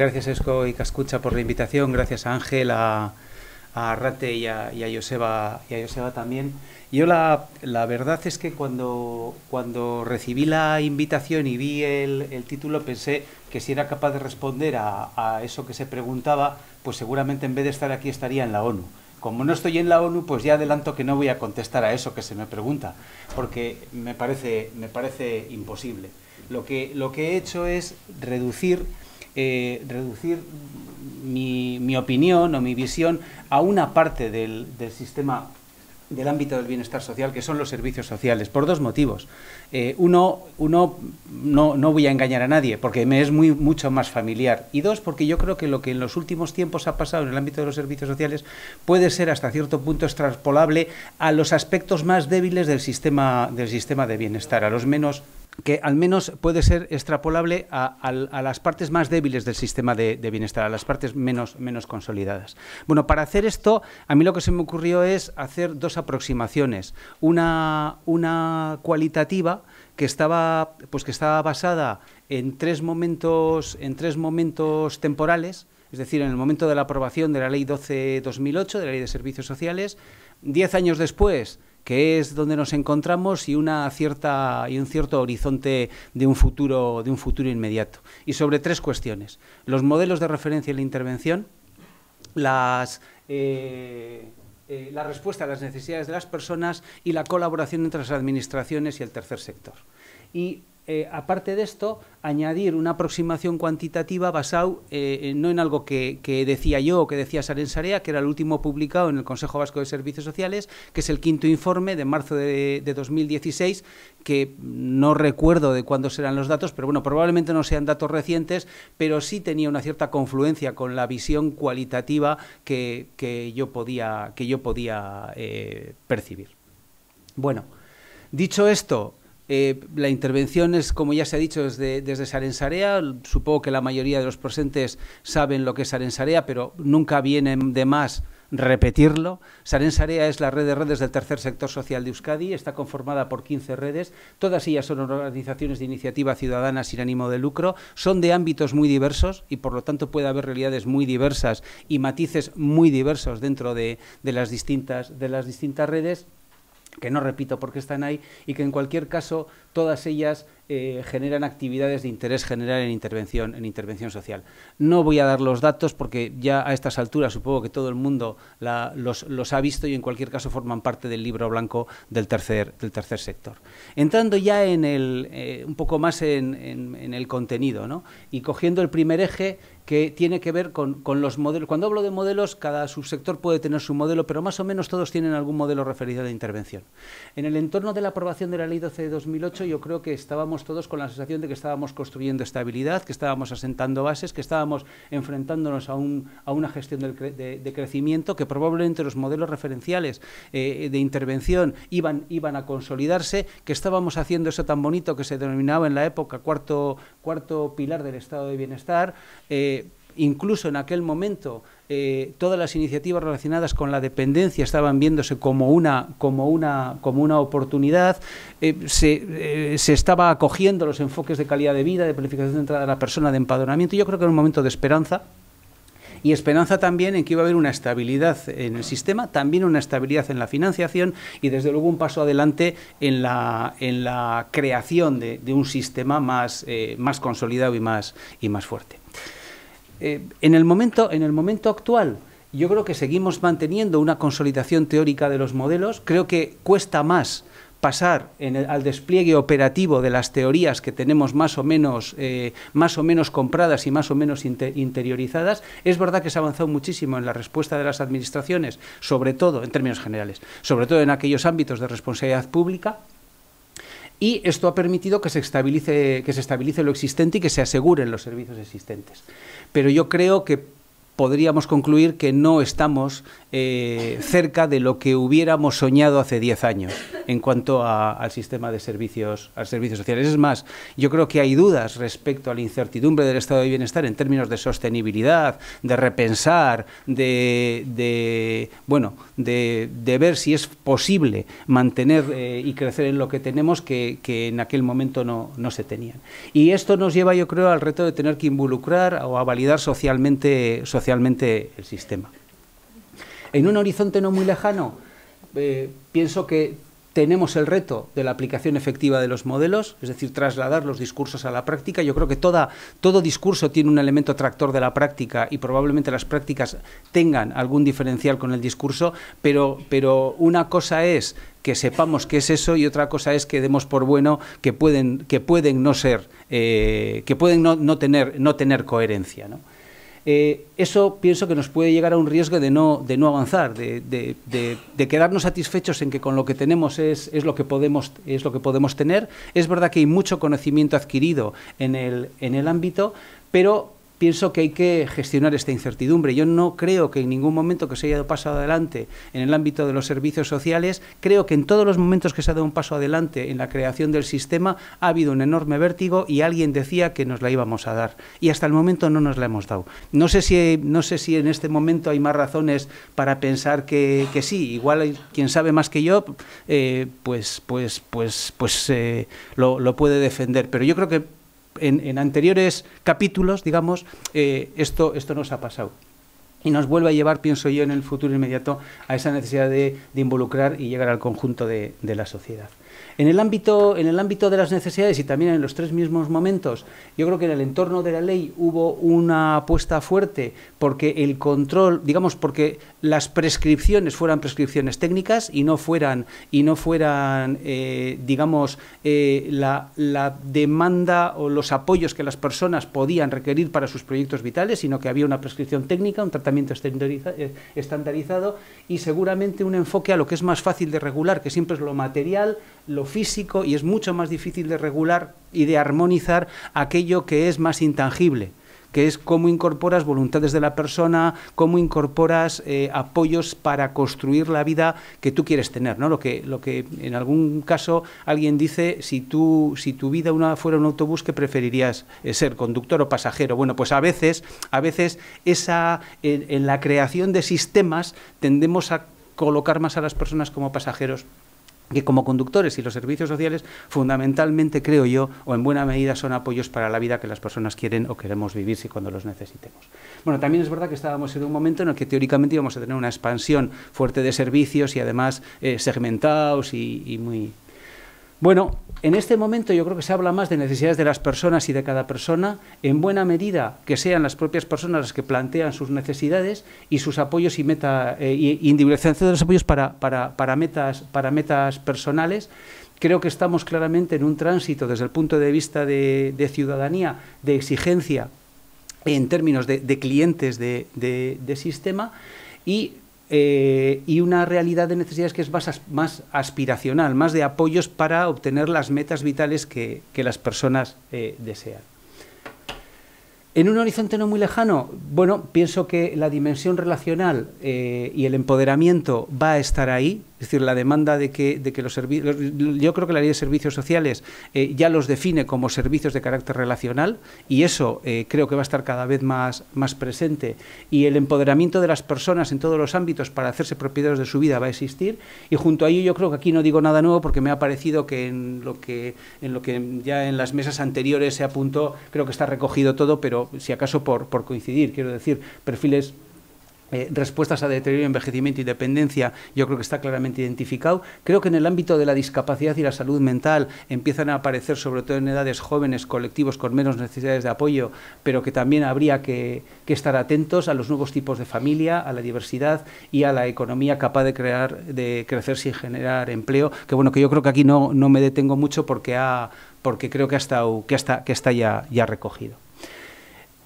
Gracias Esco y Cascucha por la invitación, gracias a Ángel, a, Rate y a, y Joseba, y a Joseba también. Yo la, verdad es que cuando, cuando recibí la invitación y vi el, título pensé que si era capaz de responder a, eso que se preguntaba, pues seguramente en vez de estar aquí estaría en la ONU. Como no estoy en la ONU, pues ya adelanto que no voy a contestar a eso que se me pregunta, porque me parece, me parece imposible. Lo que, lo que he hecho es reducir eh, reducir mi, opinión o mi visión a una parte del, sistema del ámbito del bienestar social, que son los servicios sociales, por dos motivos. Eh, uno, no, voy a engañar a nadie, porque me es muy, mucho más familiar. Y dos, porque yo creo que lo que en los últimos tiempos ha pasado en el ámbito de los servicios sociales puede ser hasta cierto punto extrapolable a los aspectos más débiles del sistema, del sistema de bienestar, a los menos que al menos puede ser extrapolable a, las partes más débiles del sistema de, bienestar, a las partes menos, menos consolidadas. Bueno, para hacer esto, a mí lo que se me ocurrió es hacer dos aproximaciones. Una, una cualitativa que estaba, pues que estaba basada en tres momentos, en tres momentos temporales, es decir, en el momento de la aprobación de la Ley 12-2008, de la Ley de Servicios Sociales, diez años después que es donde nos encontramos y una cierta y un cierto horizonte de un futuro de un futuro inmediato y sobre tres cuestiones los modelos de referencia y la intervención eh, eh, la respuesta a las necesidades de las personas y la colaboración entre las administraciones y el tercer sector y eh, aparte de esto, añadir una aproximación cuantitativa basada eh, eh, no en algo que, decía yo o que decía Sarea, que era el último publicado en el Consejo Vasco de Servicios Sociales, que es el quinto informe de marzo de, 2016, que no recuerdo de cuándo serán los datos, pero bueno, probablemente no sean datos recientes, pero sí tenía una cierta confluencia con la visión cualitativa que, yo podía, percibir. Bueno, dicho esto, eh, la intervención es, como ya se ha dicho, desde, desde Sarensarea. Supongo que la mayoría de los presentes saben lo que es Sarensarea, pero nunca viene de más repetirlo. Sarensarea es la red de redes del tercer sector social de Euskadi, está conformada por 15 redes, todas ellas son organizaciones de iniciativa ciudadana sin ánimo de lucro, son de ámbitos muy diversos y por lo tanto puede haber realidades muy diversas y matices muy diversos dentro de las distintas redes que no repito porque están ahí y que en cualquier caso todas ellas eh, generan actividades de interés general en intervención, en intervención social. No voy a dar los datos porque ya a estas alturas supongo que todo el mundo los, ha visto y en cualquier caso forman parte del libro blanco del tercer, del tercer sector. Entrando ya en el, eh, un poco más en, el contenido y cogiendo el primer eje que tiene que ver con, con, los modelos. Cuando hablo de modelos, cada subsector puede tener su modelo, pero más o menos todos tienen algún modelo referido de intervención. En el entorno de la aprobación de la Ley 12 de 2008 yo creo que estábamos todos con la sensación de que estábamos construyendo estabilidad, que estábamos asentando bases, que estábamos enfrentándonos a, una gestión de, crecimiento que probablemente los modelos referenciales eh, de intervención iban, iban a consolidarse, que estábamos haciendo eso tan bonito que se denominaba en la época cuarto, cuarto pilar del estado de bienestar. Eh, incluso en aquel momento eh, todas las iniciativas relacionadas con la dependencia estaban viéndose como una, como una, como una oportunidad, eh, se, eh, se, estaba acogiendo los enfoques de calidad de vida, de planificación de entrada de la persona, de empadronamiento. Yo creo que era un momento de esperanza y esperanza también en que iba a haber una estabilidad en el sistema, también una estabilidad en la financiación y desde luego un paso adelante en la, en la creación de, un sistema más, más consolidado y más, y más fuerte. Eh, en, el momento, actual, yo creo que seguimos manteniendo una consolidación teórica de los modelos. Creo que cuesta más pasar al despliegue operativo de las teorías que tenemos más o menos, eh, compradas y más o menos interiorizadas. Es verdad que se ha avanzado muchísimo en la respuesta de las administraciones, sobre todo, en términos generales, sobre todo en aquellos ámbitos de responsabilidad pública, y esto ha permitido que se estabilice lo existente y que se aseguren los servicios existentes pero yo creo que podríamos concluir que no estamos eh, cerca de lo que hubiéramos soñado hace 10 años en cuanto al sistema de servicios, al servicio sociales. Es más, yo creo que hay dudas respecto a la incertidumbre del estado de bienestar en términos de sostenibilidad, de repensar, de, de bueno, de, ver si es posible mantener eh, y crecer en lo que tenemos que, en aquel momento no, se tenían. Y esto nos lleva, yo creo, al reto de tener que involucrar o a validar socialmente el sistema. En un horizonte no muy lejano, eh, pienso que tenemos el reto de la aplicación efectiva de los modelos, es decir, trasladar los discursos a la práctica. Yo creo que todo discurso tiene un elemento tractor de la práctica y probablemente las prácticas tengan algún diferencial con el discurso, pero, una cosa es que sepamos qué es eso y otra cosa es que demos por bueno que pueden, que pueden no ser, eh, que pueden no, tener, no tener coherencia. ¿no? Eh, eso pienso que nos puede llegar a un riesgo de no, de no avanzar, de, quedarnos satisfechos en que con lo que tenemos es, lo que podemos, es lo que podemos tener. Es verdad que hay mucho conocimiento adquirido en el, en el ámbito, pero pienso que hay que gestionar esta incertidumbre. Yo no creo que en ningún momento que se haya dado paso adelante en el ámbito de los servicios sociales, creo que en todos los momentos que se ha dado un paso adelante en la creación del sistema ha habido un enorme vértigo y alguien decía que nos la íbamos a dar. Y hasta el momento no nos la hemos dado. No sé si, no sé si en este momento hay más razones para pensar que, sí. Igual quien sabe más que yo, eh, pues, pues, pues, pues eh, lo, lo puede defender. Pero yo creo que en, anteriores capítulos, digamos, eh, esto, esto nos ha pasado y nos vuelve a llevar, pienso yo, en el futuro inmediato a esa necesidad de, involucrar y llegar al conjunto de la sociedad. En el, ámbito, en el ámbito de las necesidades y también en los tres mismos momentos, yo creo que en el entorno de la ley hubo una apuesta fuerte porque el control, digamos, porque las prescripciones fueran prescripciones técnicas y no fueran, y no fueran eh, digamos, eh, la, la demanda o los apoyos que las personas podían requerir para sus proyectos vitales, sino que había una prescripción técnica, un tratamiento estandarizado eh, y seguramente un enfoque a lo que es más fácil de regular, que siempre es lo material, lo físico y es mucho más difícil de regular y de armonizar aquello que es más intangible que es cómo incorporas voluntades de la persona, cómo incorporas eh, apoyos para construir la vida que tú quieres tener, ¿no? Lo que, en algún caso alguien dice, si tu vida fuera un autobús, ¿qué preferirías eh, ser, conductor o pasajero? Bueno, pues a veces, a veces esa, en la creación de sistemas tendemos a colocar más a las personas como pasajeros que como conductores y los servicios sociales fundamentalmente creo yo o en buena medida son apoyos para la vida que las personas quieren o queremos vivir si cuando los necesitemos. Bueno, también es verdad que estábamos en un momento en el que teóricamente íbamos a tener una expansión fuerte de servicios y además eh, segmentados y muy bueno, en este momento yo creo que se habla más de necesidades de las personas y de cada persona, en buena medida que sean las propias personas las que plantean sus necesidades y sus apoyos y meta eh, y individualización de los apoyos para, para, metas, para metas personales. Creo que estamos claramente en un tránsito desde el punto de vista de, ciudadanía, de exigencia en términos de, clientes de, de sistema y eh, y una realidad de necesidades que es más, aspiracional, más de apoyos para obtener las metas vitales que, las personas eh, desean. En un horizonte no muy lejano, bueno, pienso que la dimensión relacional eh, y el empoderamiento va a estar ahí, es decir, la demanda de que, los servicios... Yo creo que la ley de servicios sociales eh, ya los define como servicios de carácter relacional y eso eh, creo que va a estar cada vez más, más presente. Y el empoderamiento de las personas en todos los ámbitos para hacerse propietarios de su vida va a existir. Y junto a ello yo creo que aquí no digo nada nuevo porque me ha parecido que en lo que, en lo que ya en las mesas anteriores se apuntó, creo que está recogido todo, pero si acaso por, por coincidir, quiero decir, perfiles eh, respuestas a deterioro, envejecimiento y dependencia, yo creo que está claramente identificado. Creo que en el ámbito de la discapacidad y la salud mental empiezan a aparecer, sobre todo en edades jóvenes, colectivos con menos necesidades de apoyo, pero que también habría que, estar atentos a los nuevos tipos de familia, a la diversidad y a la economía capaz de crear, de crecer y generar empleo. Que bueno, que yo creo que aquí no, me detengo mucho porque porque creo que ha que está, que está ya, ya recogido.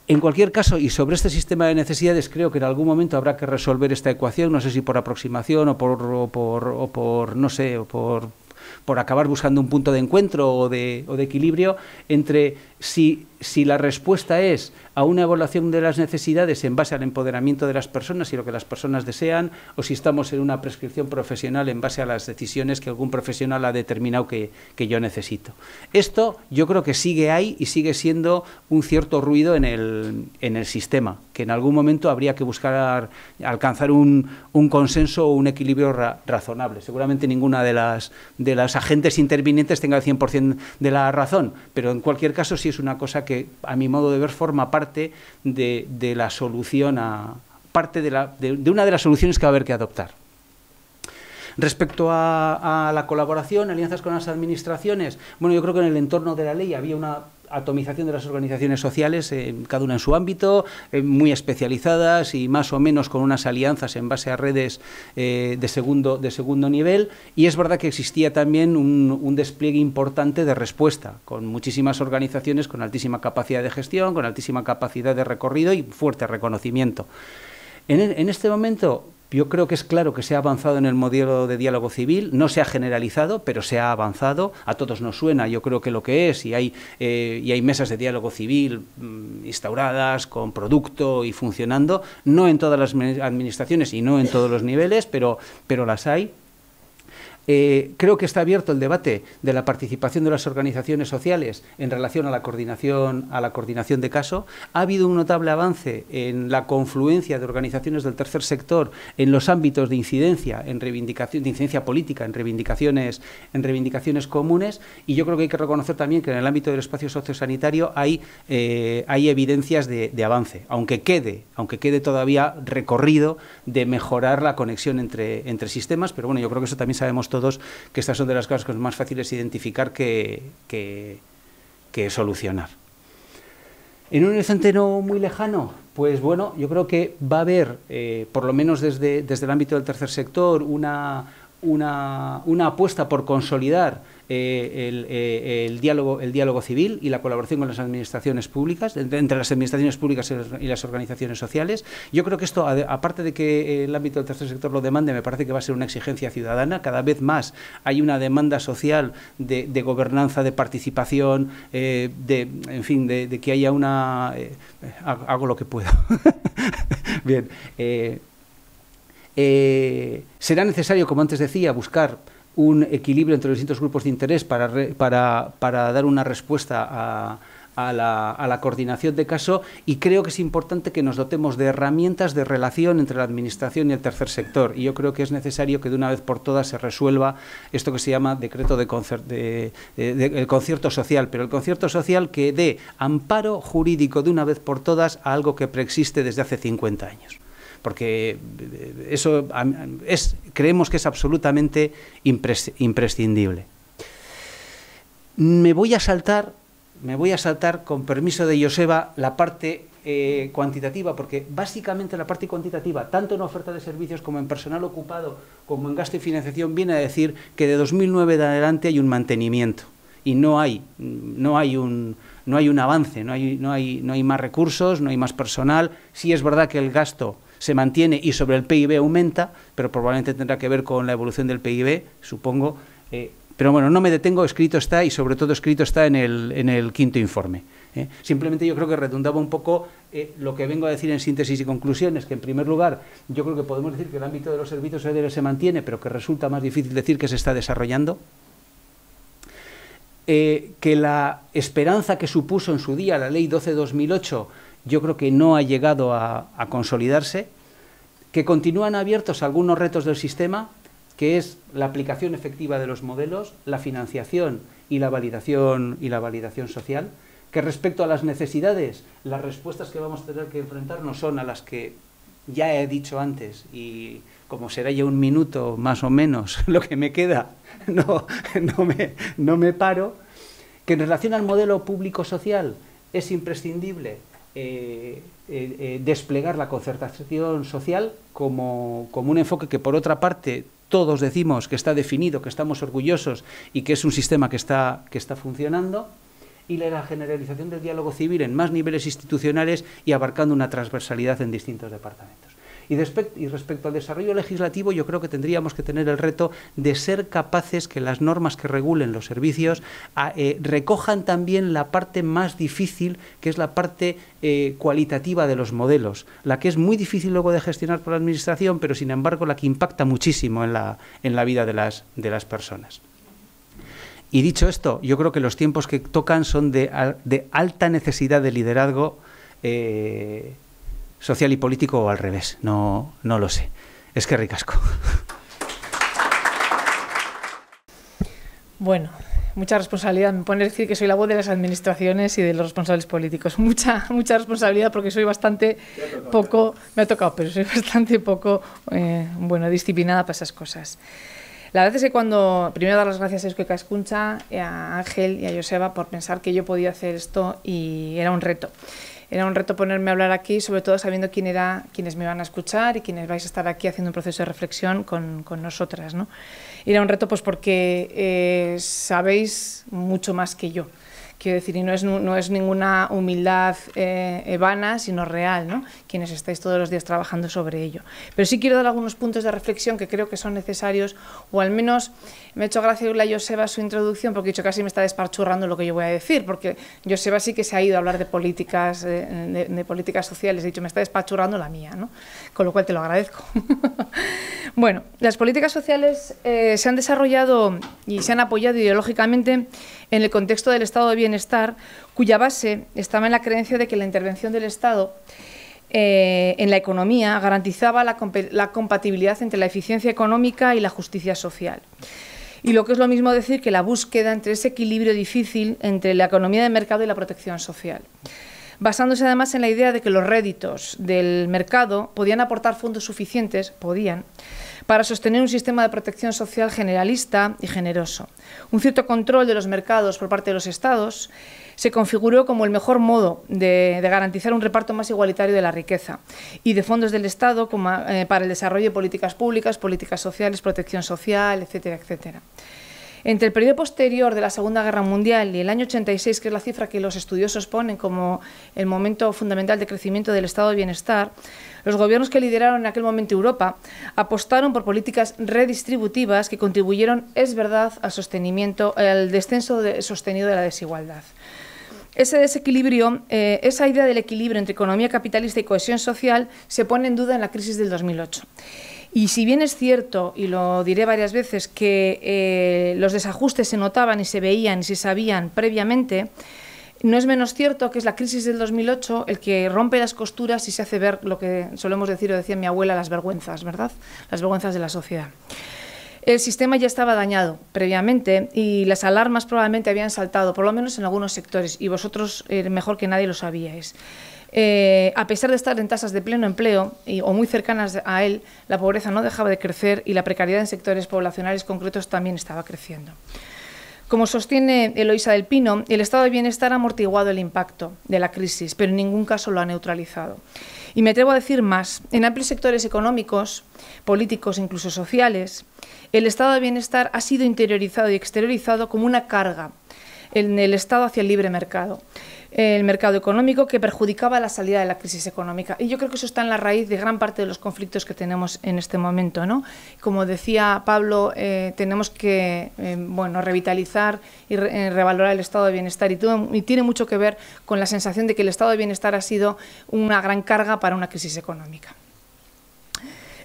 En cualquier caso, y sobre este sistema de necesidades, creo que en algún momento habrá que resolver esta ecuación, no sé si por aproximación o por, por, no sé, por, por acabar buscando un punto de encuentro o de, o de equilibrio entre si si la respuesta es a una evaluación de las necesidades en base al empoderamiento de las personas y lo que las personas desean, o si estamos en una prescripción profesional en base a las decisiones que algún profesional ha determinado que, yo necesito. Esto yo creo que sigue ahí y sigue siendo un cierto ruido en el, sistema, que en algún momento habría que buscar alcanzar un, consenso o un equilibrio razonable. Seguramente ninguna de las, de las agentes intervinientes tenga el 100% de la razón, pero en cualquier caso sí es una cosa que a mi modo de ver forma parte de, la solución a parte de, una de las soluciones que va a haber que adoptar. Respecto a, a, la colaboración, alianzas con las administraciones, bueno, yo creo que en el entorno de la ley había una atomización de las organizaciones sociales, cada una en su ámbito, eh, muy especializadas y más o menos con unas alianzas en base a redes eh, de, segundo, de segundo nivel. Y es verdad que existía también un, despliegue importante de respuesta, con muchísimas organizaciones con altísima capacidad de gestión, con altísima capacidad de recorrido y fuerte reconocimiento. En, en este momento, yo creo que es claro que se ha avanzado en el modelo de diálogo civil, no se ha generalizado, pero se ha avanzado. A todos nos suena, yo creo que lo que es, y hay, eh, y hay mesas de diálogo civil mm, instauradas, con producto y funcionando, no en todas las administraciones y no en todos los niveles, pero, pero las hay. Eh, creo que está abierto el debate de la participación de las organizaciones sociales en relación a la coordinación, a la coordinación de caso. Ha habido un notable avance en la confluencia de organizaciones del tercer sector en los ámbitos de incidencia, en reivindicación, de incidencia política, en reivindicaciones, en reivindicaciones comunes. Y yo creo que hay que reconocer también que en el ámbito del espacio sociosanitario hay, eh, hay evidencias de, de, avance, aunque quede, aunque quede todavía recorrido de mejorar la conexión entre, entre sistemas. Pero bueno, yo creo que eso también sabemos todos, que estas son de las cosas que más fáciles de identificar que, solucionar. En un horizonte no muy lejano, pues bueno, yo creo que va a haber, eh, por lo menos desde, el ámbito del tercer sector, una apuesta por consolidar eh, eh, el, diálogo, el diálogo civil y la colaboración con las administraciones públicas, entre las administraciones públicas y las organizaciones sociales. Yo creo que esto, aparte de que el ámbito del tercer sector lo demande, me parece que va a ser una exigencia ciudadana. Cada vez más hay una demanda social de, gobernanza, de participación, eh, de, en fin, de, que haya una... hago lo que puedo. Bien. será necesario, como antes decía, buscar un equilibrio entre los distintos grupos de interés para, para, para dar una respuesta a, la, coordinación de caso y creo que es importante que nos dotemos de herramientas de relación entre la Administración y el tercer sector. Y yo creo que es necesario que de una vez por todas se resuelva esto que se llama decreto de, el concierto social, pero el concierto social que dé amparo jurídico de una vez por todas a algo que preexiste desde hace 50 años porque eh, eso es, creemos que es absolutamente imprescindible. Me voy a saltar, me voy a saltar con permiso de Joseba la parte eh, cuantitativa, porque básicamente la parte cuantitativa, tanto en oferta de servicios como en personal ocupado, como en gasto y financiación, viene a decir que de 2009 de adelante hay un mantenimiento y no hay, no hay un, no hay un avance, no hay, no, hay, no hay más recursos, no hay más personal. Sí es verdad que el gasto se mantiene y sobre el PIB aumenta, pero probablemente tendrá que ver con la evolución del PIB, supongo. Eh, pero bueno, no me detengo, escrito está y sobre todo escrito está en el, en el quinto informe. ¿eh? Simplemente yo creo que redundaba un poco eh, lo que vengo a decir en síntesis y conclusiones, que en primer lugar yo creo que podemos decir que el ámbito de los servicios aéreos se mantiene, pero que resulta más difícil decir que se está desarrollando. que la esperanza que supuso en su día la ley 12-2008 yo creo que no ha llegado a consolidarse que continúan abiertos algunos retos del sistema, que es la aplicación efectiva de los modelos, la financiación y la validación, y la validación social, que respecto a las necesidades, las respuestas que vamos a tener que enfrentarnos son a las que ya he dicho antes y como será ya un minuto más o menos lo que me queda, no, no, no me paro, que en relación al modelo público-social es imprescindible eh, eh, eh, desplegar la concertación social como, como un enfoque que, por otra parte, todos decimos que está definido, que estamos orgullosos y que es un sistema que está, que está funcionando, y la generalización del diálogo civil en más niveles institucionales y abarcando una transversalidad en distintos departamentos. Y, respecto al desarrollo legislativo, yo creo que tendríamos que tener el reto de ser capaces que las normas que regulen los servicios eh, recojan también la parte más difícil, que es la parte eh, cualitativa de los modelos, la que es muy difícil luego de gestionar por la Administración, pero sin embargo la que impacta muchísimo en la, en la vida de las, de las personas. Y dicho esto, yo creo que los tiempos que tocan son de, de alta necesidad de liderazgo eh, social y político o al revés, no, no lo sé. Es que ricasco. Bueno, mucha responsabilidad. Me pone a decir que soy la voz de las administraciones y de los responsables políticos. Mucha, mucha responsabilidad porque soy bastante poco, me ha tocado, pero soy bastante poco, eh, bueno, disciplinada para esas cosas. La verdad es que cuando, primero dar las gracias a Escoica Escuncha, a Ángel y a Joseba por pensar que yo podía hacer esto y era un reto. Era un reto ponerme a hablar aquí, sobre todo sabiendo quién era, quiénes me van a escuchar y quiénes vais a estar aquí haciendo un proceso de reflexión con, nosotras. ¿no? Era un reto pues porque eh, sabéis mucho más que yo. Quiero decir, y no es, ninguna humildad eh, vana, sino real, ¿no? quienes estáis todos los días trabajando sobre ello. Pero sí quiero dar algunos puntos de reflexión que creo que son necesarios, o al menos me ha hecho gracia la Joseba su introducción, porque he dicho casi me está despachurrando lo que yo voy a decir, porque Joseba sí que se ha ido a hablar de políticas, eh, de, políticas sociales, he dicho me está despachurrando la mía, ¿no? con lo cual te lo agradezco. bueno, las políticas sociales eh, se han desarrollado y se han apoyado ideológicamente en el contexto del estado de bienestar, cuya base estaba en la creencia de que la intervención del Estado eh, en la economía garantizaba la, la compatibilidad entre la eficiencia económica y la justicia social. Y lo que es lo mismo decir que la búsqueda entre ese equilibrio difícil entre la economía de mercado y la protección social basándose además en la idea de que los réditos del mercado podían aportar fondos suficientes, podían, para sostener un sistema de protección social generalista y generoso. Un cierto control de los mercados por parte de los Estados se configuró como el mejor modo de, garantizar un reparto más igualitario de la riqueza y de fondos del Estado eh, para el desarrollo de políticas públicas, políticas sociales, protección social, etcétera, etcétera. Entre el periodo posterior de la Segunda Guerra Mundial y el año 86, que es la cifra que los estudiosos ponen como el momento fundamental de crecimiento del estado de bienestar, los gobiernos que lideraron en aquel momento Europa apostaron por políticas redistributivas que contribuyeron, es verdad, al sostenimiento, al descenso sostenido de la desigualdad. Ese desequilibrio, eh, esa idea del equilibrio entre economía capitalista y cohesión social se pone en duda en la crisis del 2008. Y si bien es cierto, y lo diré varias veces, que eh, los desajustes se notaban y se veían y se sabían previamente, no es menos cierto que es la crisis del 2008 el que rompe las costuras y se hace ver lo que solemos decir o decía mi abuela, las vergüenzas, ¿verdad? Las vergüenzas de la sociedad. El sistema ya estaba dañado previamente y las alarmas probablemente habían saltado, por lo menos en algunos sectores, y vosotros eh, mejor que nadie lo sabíais. Eh, a pesar de estar en tasas de pleno empleo o muy cercanas a él, la pobreza no dejaba de crecer y la precariedad en sectores poblacionales concretos también estaba creciendo. Como sostiene Eloisa del Pino, el estado de bienestar ha amortiguado el impacto de la crisis, pero en ningún caso lo ha neutralizado. Y me atrevo a decir más, en amplios sectores económicos, políticos, e incluso sociales, el estado de bienestar ha sido interiorizado y exteriorizado como una carga en el Estado hacia el libre mercado el mercado económico que perjudicaba la salida de la crisis económica. Y yo creo que eso está en la raíz de gran parte de los conflictos que tenemos en este momento. ¿no? Como decía Pablo, eh, tenemos que eh, bueno, revitalizar y eh, revalorar el estado de bienestar y, todo, y tiene mucho que ver con la sensación de que el estado de bienestar ha sido una gran carga para una crisis económica.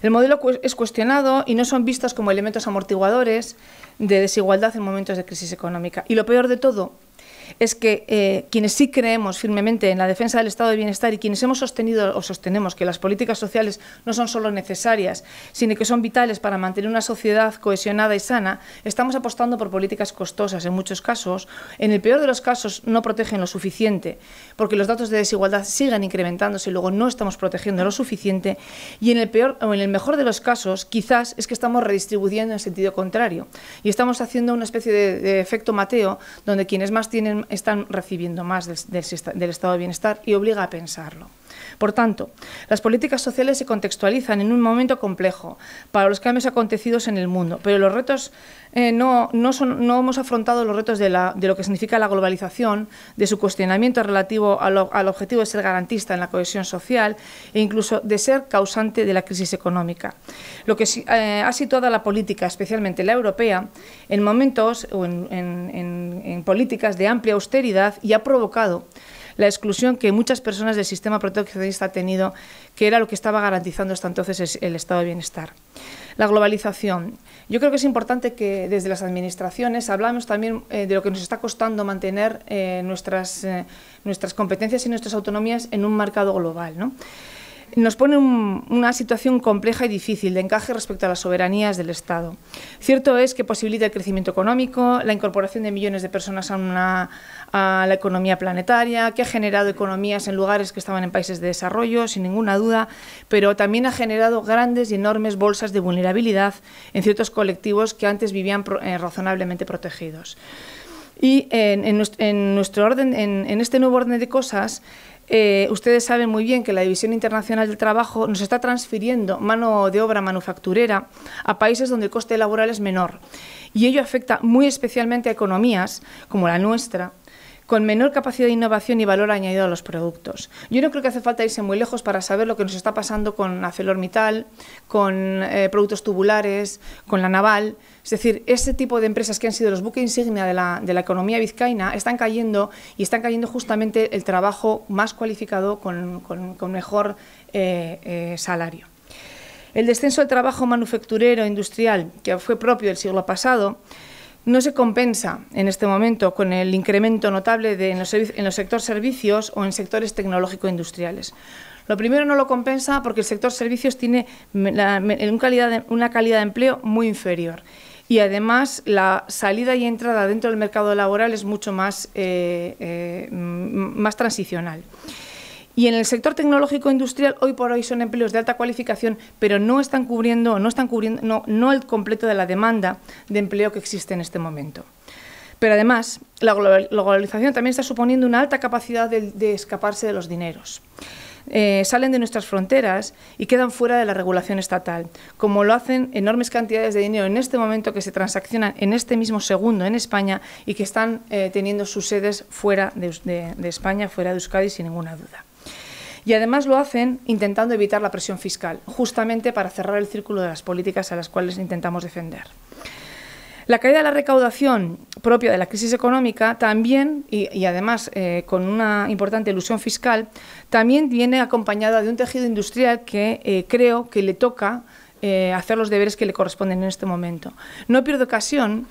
El modelo es cuestionado y no son vistos como elementos amortiguadores de desigualdad en momentos de crisis económica. Y lo peor de todo es que eh, quienes sí creemos firmemente en la defensa del estado de bienestar y quienes hemos sostenido o sostenemos que las políticas sociales no son solo necesarias, sino que son vitales para mantener una sociedad cohesionada y sana, estamos apostando por políticas costosas en muchos casos. En el peor de los casos no protegen lo suficiente, porque los datos de desigualdad siguen incrementándose y luego no estamos protegiendo lo suficiente. Y en el, peor, o en el mejor de los casos, quizás es que estamos redistribuyendo en sentido contrario. Y estamos haciendo una especie de, de efecto Mateo, donde quienes más tienen están, recibiendo más del estado de bienestar y obliga a pensarlo. Por tanto, las políticas sociales se contextualizan en un momento complejo para los cambios acontecidos en el mundo, pero los retos eh, no, hemos afrontado los retos de, lo que significa la globalización, de su cuestionamiento relativo al objetivo de ser garantista en la cohesión social e incluso de ser causante de la crisis económica. Lo que eh, ha situado la política, especialmente la europea, en momentos o en políticas de amplia austeridad y ha provocado la exclusión que muchas personas del sistema proteccionista ha tenido, que era lo que estaba garantizando hasta entonces el estado de bienestar. La globalización. Yo creo que es importante que desde las administraciones hablamos también eh, de lo que nos está costando mantener eh, nuestras, eh, nuestras competencias y nuestras autonomías en un mercado global. nos pone una situación compleja y difícil de encaje respecto a las soberanías del Estado. Cierto es que posibilita el crecimiento económico, la incorporación de millones de personas a una a la economía planetaria, que ha generado economías en lugares que estaban en países de desarrollo, sin ninguna duda, pero también ha generado grandes y enormes bolsas de vulnerabilidad en ciertos colectivos que antes vivían eh, razonablemente protegidos. Y en, nuestro orden, en, este nuevo orden de cosas, eh, ustedes saben muy bien que la División Internacional del Trabajo nos está transfiriendo mano de obra manufacturera a países donde el coste laboral es menor. Y ello afecta muy especialmente a economías como la nuestra, con menor capacidad de innovación y valor añadido a los productos. Yo no creo que hace falta irse muy lejos para saber lo que nos está pasando con ArcelorMittal, con eh, productos tubulares, con la naval. Es decir, ese tipo de empresas que han sido los buques insignia de la, economía vizcaína están cayendo y están cayendo justamente el trabajo más cualificado con, mejor eh, eh, salario. El descenso del trabajo manufacturero industrial, que fue propio del siglo pasado, no se compensa en este momento con el incremento notable en, los, sectores servicios o en sectores tecnológico-industriales. Lo primero no lo compensa porque el sector servicios tiene una, calidad de, empleo muy inferior y además la salida y entrada dentro del mercado laboral es mucho más, eh, eh, más transicional. Y en el sector tecnológico industrial hoy por hoy son empleos de alta cualificación, pero no están cubriendo, no están cubriendo, no, el completo de la demanda de empleo que existe en este momento. Pero además, la globalización también está suponiendo una alta capacidad de, escaparse de los dineros. Eh, salen de nuestras fronteras y quedan fuera de la regulación estatal, como lo hacen enormes cantidades de dinero en este momento que se transaccionan en este mismo segundo en España y que están eh, teniendo sus sedes fuera de España, fuera de Euskadi, sin ninguna duda. Y además lo hacen intentando evitar la presión fiscal, justamente para cerrar el círculo de las políticas a las cuales intentamos defender. La caída de la recaudación propia de la crisis económica también, y, además eh, con una importante ilusión fiscal, también viene acompañada de un tejido industrial que eh, creo que le toca eh, hacer los deberes que le corresponden en este momento. No pierdo ocasión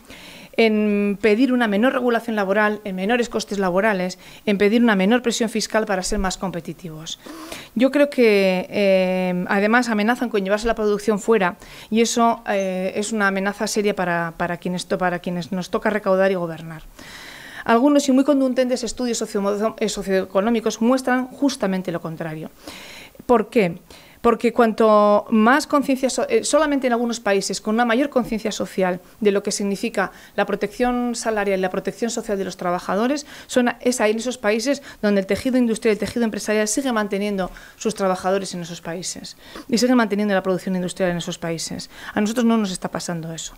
en pedir una menor regulación laboral, en menores costes laborales, en pedir una menor presión fiscal para ser más competitivos. Yo creo que eh, además amenazan con llevarse la producción fuera y eso eh, es una amenaza seria para, para, quienes, para quienes nos toca recaudar y gobernar. Algunos y muy contundentes estudios socioeconómicos muestran justamente lo contrario. ¿Por qué? porque cuanto más conciencia, eh, solamente en algunos países, con una mayor conciencia social de lo que significa la protección salarial y la protección social de los trabajadores, son, es ahí en esos países donde el tejido industrial y el tejido empresarial sigue manteniendo sus trabajadores en esos países y sigue manteniendo la producción industrial en esos países. A nosotros no nos está pasando eso.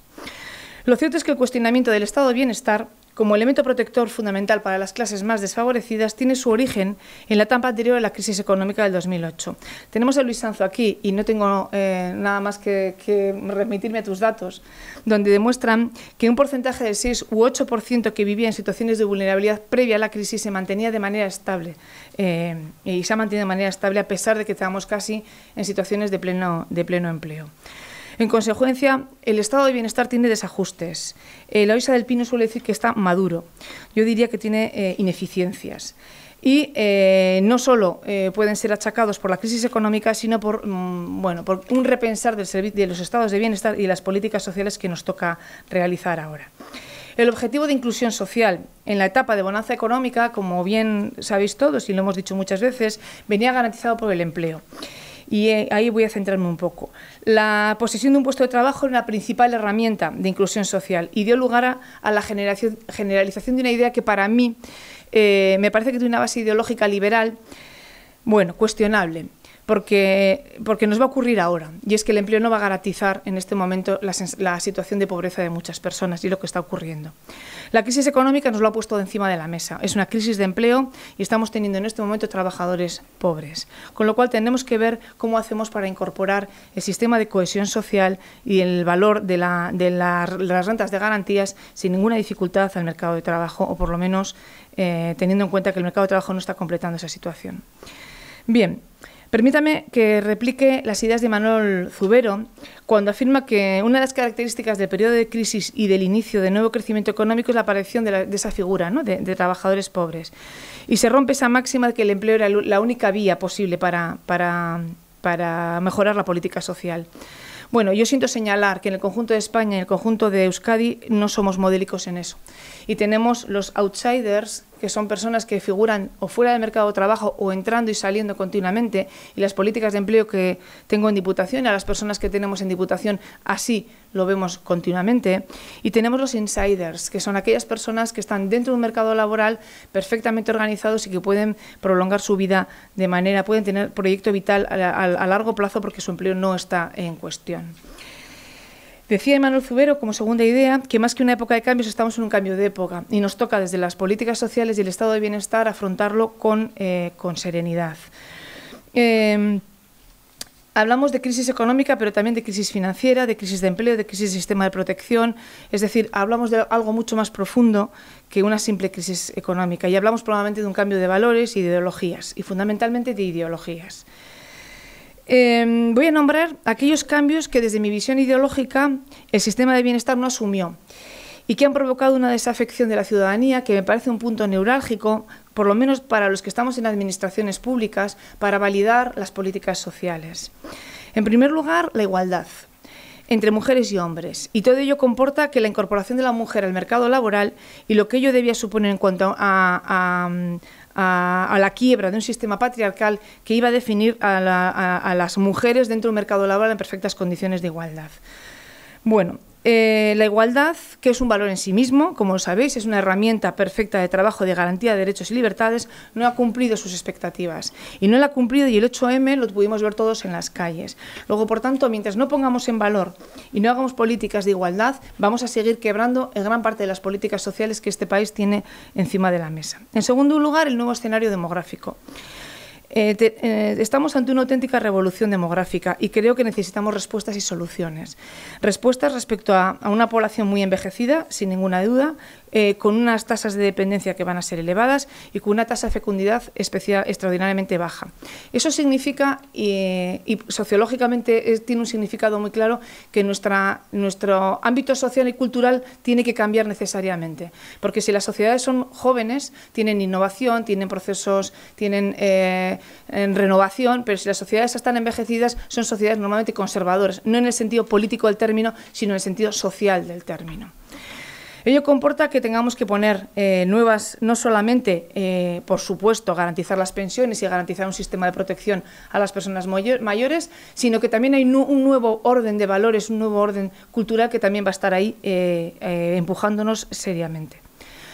Lo cierto es que el cuestionamiento del estado de bienestar como elemento protector fundamental para las clases más desfavorecidas, tiene su origen en la etapa anterior a la crisis económica del 2008. Tenemos a Luis Sanzo aquí y no tengo eh, nada más que, remitirme a tus datos, donde demuestran que un porcentaje de 6 u 8% que vivía en situaciones de vulnerabilidad previa a la crisis se mantenía de manera estable eh, y se ha mantenido de manera estable a pesar de que estábamos casi en situaciones de pleno empleo. En consecuencia, el estado de bienestar tiene desajustes. Eh, la OISA del Pino suele decir que está maduro. Yo diría que tiene eh, ineficiencias. Y eh, no solo pueden ser achacados por la crisis económica, sino por, mm, bueno, por un repensar del de los estados de bienestar y las políticas sociales que nos toca realizar ahora. El objetivo de inclusión social en la etapa de bonanza económica, como bien sabéis todos y lo hemos dicho muchas veces, venía garantizado por el empleo y eh, ahí voy a centrarme un poco. La posesión de un puesto de trabajo era la principal herramienta de inclusión social y dio lugar a, la generalización de una idea que para mí eh, me parece que tiene una base ideológica liberal, bueno, cuestionable porque, porque nos va a ocurrir ahora. Y es que el empleo no va a garantizar en este momento la, situación de pobreza de muchas personas y lo que está ocurriendo. La crisis económica nos lo ha puesto encima de la mesa. Es una crisis de empleo y estamos teniendo en este momento trabajadores pobres. Con lo cual tenemos que ver cómo hacemos para incorporar el sistema de cohesión social y el valor de, las rentas de garantías sin ninguna dificultad al mercado de trabajo o por lo menos eh, teniendo en cuenta que el mercado de trabajo no está completando esa situación. Bien, Permítame que replique las ideas de Manuel Zubero cuando afirma que una de las características del periodo de crisis y del inicio de nuevo crecimiento económico es la aparición de, esa figura ¿no? de, trabajadores pobres. Y se rompe esa máxima de que el empleo era la única vía posible para, para, mejorar la política social. Bueno, yo siento señalar que en el conjunto de España, y en el conjunto de Euskadi, no somos modélicos en eso. Y tenemos los outsiders que son personas que figuran o fuera del mercado de trabajo o entrando y saliendo continuamente, y las políticas de empleo que tengo en Diputación, y a las personas que tenemos en Diputación, así lo vemos continuamente. Y tenemos los insiders, que son aquellas personas que están dentro de un mercado laboral perfectamente organizados y que pueden prolongar su vida de manera, pueden tener proyecto vital a largo plazo porque su empleo no está en cuestión. Decía Emanuel Zubero, como segunda idea, que más que una época de cambios estamos en un cambio de época y nos toca desde las políticas sociales y el estado de bienestar afrontarlo con, eh, serenidad. Em, hablamos de crisis económica, pero también de crisis financiera, de crisis de empleo, de crisis del sistema de protección. Es decir, hablamos de algo mucho más profundo que una simple crisis económica. Y hablamos probablemente de un cambio de valores y de ideologías, y fundamentalmente de ideologías. Em, voy a nombrar aquellos cambios que desde mi visión ideológica el sistema de bienestar no asumió y que han provocado una desafección de la ciudadanía que me parece un punto neurálgico, por lo menos para los que estamos en administraciones públicas, para validar las políticas sociales. En primer lugar, la igualdad entre mujeres y hombres, y todo ello comporta que la incorporación de la mujer al mercado laboral y lo que ello debía suponer en cuanto a, a, la quiebra de un sistema patriarcal que iba a definir a, las mujeres dentro del mercado laboral en perfectas condiciones de igualdad. Bueno, eh, la igualdad, que es un valor en sí mismo, como lo sabéis, es una herramienta perfecta de trabajo de garantía de derechos y libertades, no ha cumplido sus expectativas. Y no la ha cumplido y el 8M lo pudimos ver todos en las calles. Luego, por tanto, mientras no pongamos en valor y no hagamos políticas de igualdad, vamos a seguir quebrando en gran parte de las políticas sociales que este país tiene encima de la mesa. En segundo lugar, el nuevo escenario demográfico. Eh, eh, estamos ante una auténtica revolución demográfica y creo que necesitamos respuestas y soluciones. Respuestas respecto a una población muy envejecida, sin ninguna duda, eh, con unas tasas de dependencia que van a ser elevadas y con una tasa de fecundidad extraordinariamente baja. Eso significa, y sociológicamente tiene un significado muy claro, que nuestro ámbito social y cultural tiene que cambiar necesariamente. Porque si las sociedades son jóvenes, tienen innovación, tienen procesos, tienen eh, renovación, pero si las sociedades están envejecidas, son sociedades normalmente conservadoras, no en el sentido político del término, sino en el sentido social del término. Ello comporta que tengamos que poner eh, nuevas, no solamente, eh, por supuesto, garantizar las pensiones y garantizar un sistema de protección a las personas mayores, sino que también hay un nuevo orden de valores, un nuevo orden cultural que también va a estar ahí eh, empujándonos seriamente.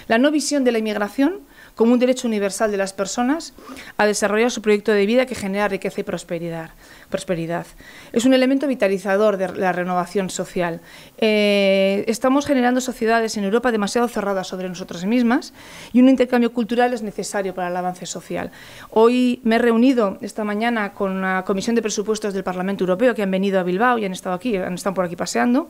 La no visión de la inmigración como un derecho universal de las personas a desarrollar su proyecto de vida que genera riqueza y prosperidad. prosperidad. Es un elemento vitalizador de la renovación social. Eh, estamos generando sociedades en Europa demasiado cerradas sobre nosotras mismas y un intercambio cultural es necesario para el avance social. Hoy me he reunido esta mañana con la Comisión de Presupuestos del Parlamento Europeo que han venido a Bilbao y han estado aquí, han estado por aquí paseando.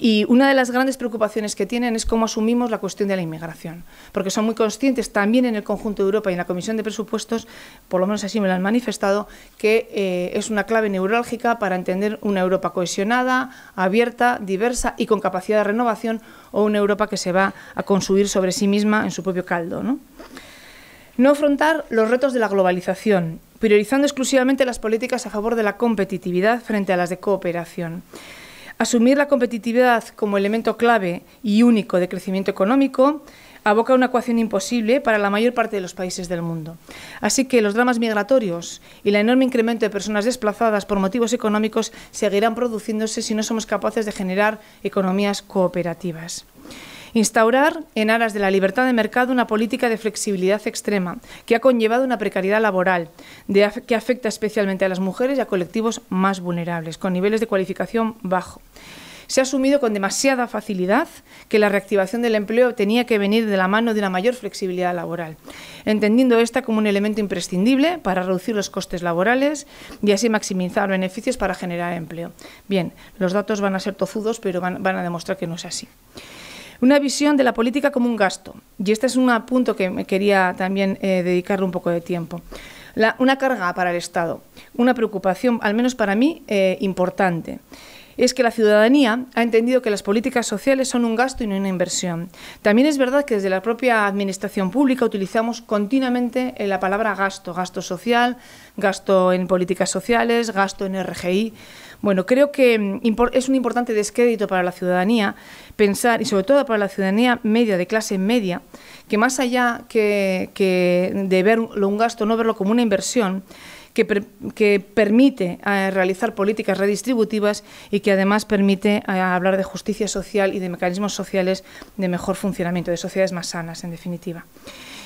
Y una de las grandes preocupaciones que tienen es cómo asumimos la cuestión de la inmigración, porque son muy conscientes también en el conjunto de Europa y en la Comisión de Presupuestos, por lo menos así me lo han manifestado, que eh, es una clave neurálgica para entender una Europa cohesionada, abierta, diversa y con capacidad de renovación o una Europa que se va a consumir sobre sí misma en su propio caldo. ¿no? No afrontar los retos de la globalización, priorizando exclusivamente las políticas a favor de la competitividad frente a las de cooperación. Asumir la competitividad como elemento clave y único de crecimiento económico aboca una ecuación imposible para la mayor parte de los países del mundo. Así que los dramas migratorios y el enorme incremento de personas desplazadas por motivos económicos seguirán produciéndose si no somos capaces de generar economías cooperativas. Instaurar, en aras de la libertad de mercado, una política de flexibilidad extrema que ha conllevado una precariedad laboral que afecta especialmente a las mujeres y a colectivos más vulnerables, con niveles de cualificación bajo se ha asumido con demasiada facilidad que la reactivación del empleo tenía que venir de la mano de una mayor flexibilidad laboral, entendiendo esta como un elemento imprescindible para reducir los costes laborales y así maximizar beneficios para generar empleo. Bien, los datos van a ser tozudos, pero van a demostrar que no es así. Una visión de la política como un gasto. Y este es un punto que me quería también dedicar eh, dedicarle un poco de tiempo. una carga para el Estado, una preocupación, al menos para mí, eh, importante es que la ciudadanía ha entendido que las políticas sociales son un gasto y no una inversión. También es verdad que desde la propia administración pública utilizamos continuamente eh, la palabra gasto, gasto social, gasto en políticas sociales, gasto en RGI. Bueno, creo que mm, es un importante descrédito para la ciudadanía pensar, y sobre todo para la ciudadanía media, de clase media, que más allá que, de verlo un gasto, no verlo como una inversión, que, permite eh, realizar políticas redistributivas y que además permite eh, hablar de justicia social y de mecanismos sociales de mejor funcionamiento, de sociedades más sanas, en definitiva.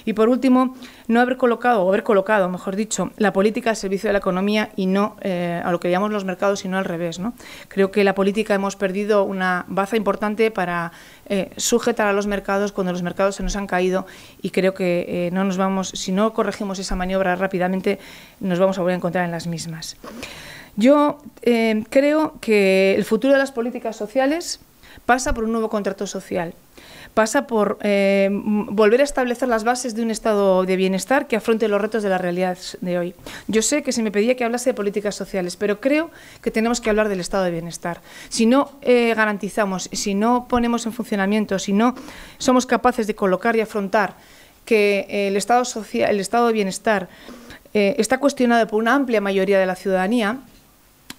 Y por último, no haber colocado, o haber colocado, mejor dicho, la política al servicio de la economía y no eh, a lo que llamamos los mercados sino al revés. ¿no? Creo que la política hemos perdido una baza importante para eh, sujetar a los mercados cuando los mercados se nos han caído y creo que eh, no nos vamos, si no corregimos esa maniobra rápidamente, nos vamos a volver a encontrar en las mismas. Yo creo que el futuro de las políticas sociales pasa por un nuevo contrato social pasa por eh, volver a establecer las bases de un estado de bienestar que afronte los retos de la realidad de hoy. Yo sé que se me pedía que hablase de políticas sociales, pero creo que tenemos que hablar del estado de bienestar. Si no eh, garantizamos, si no ponemos en funcionamiento, si no somos capaces de colocar y afrontar que eh, el estado, social, el estado de bienestar está cuestionado por una amplia mayoría de la ciudadanía,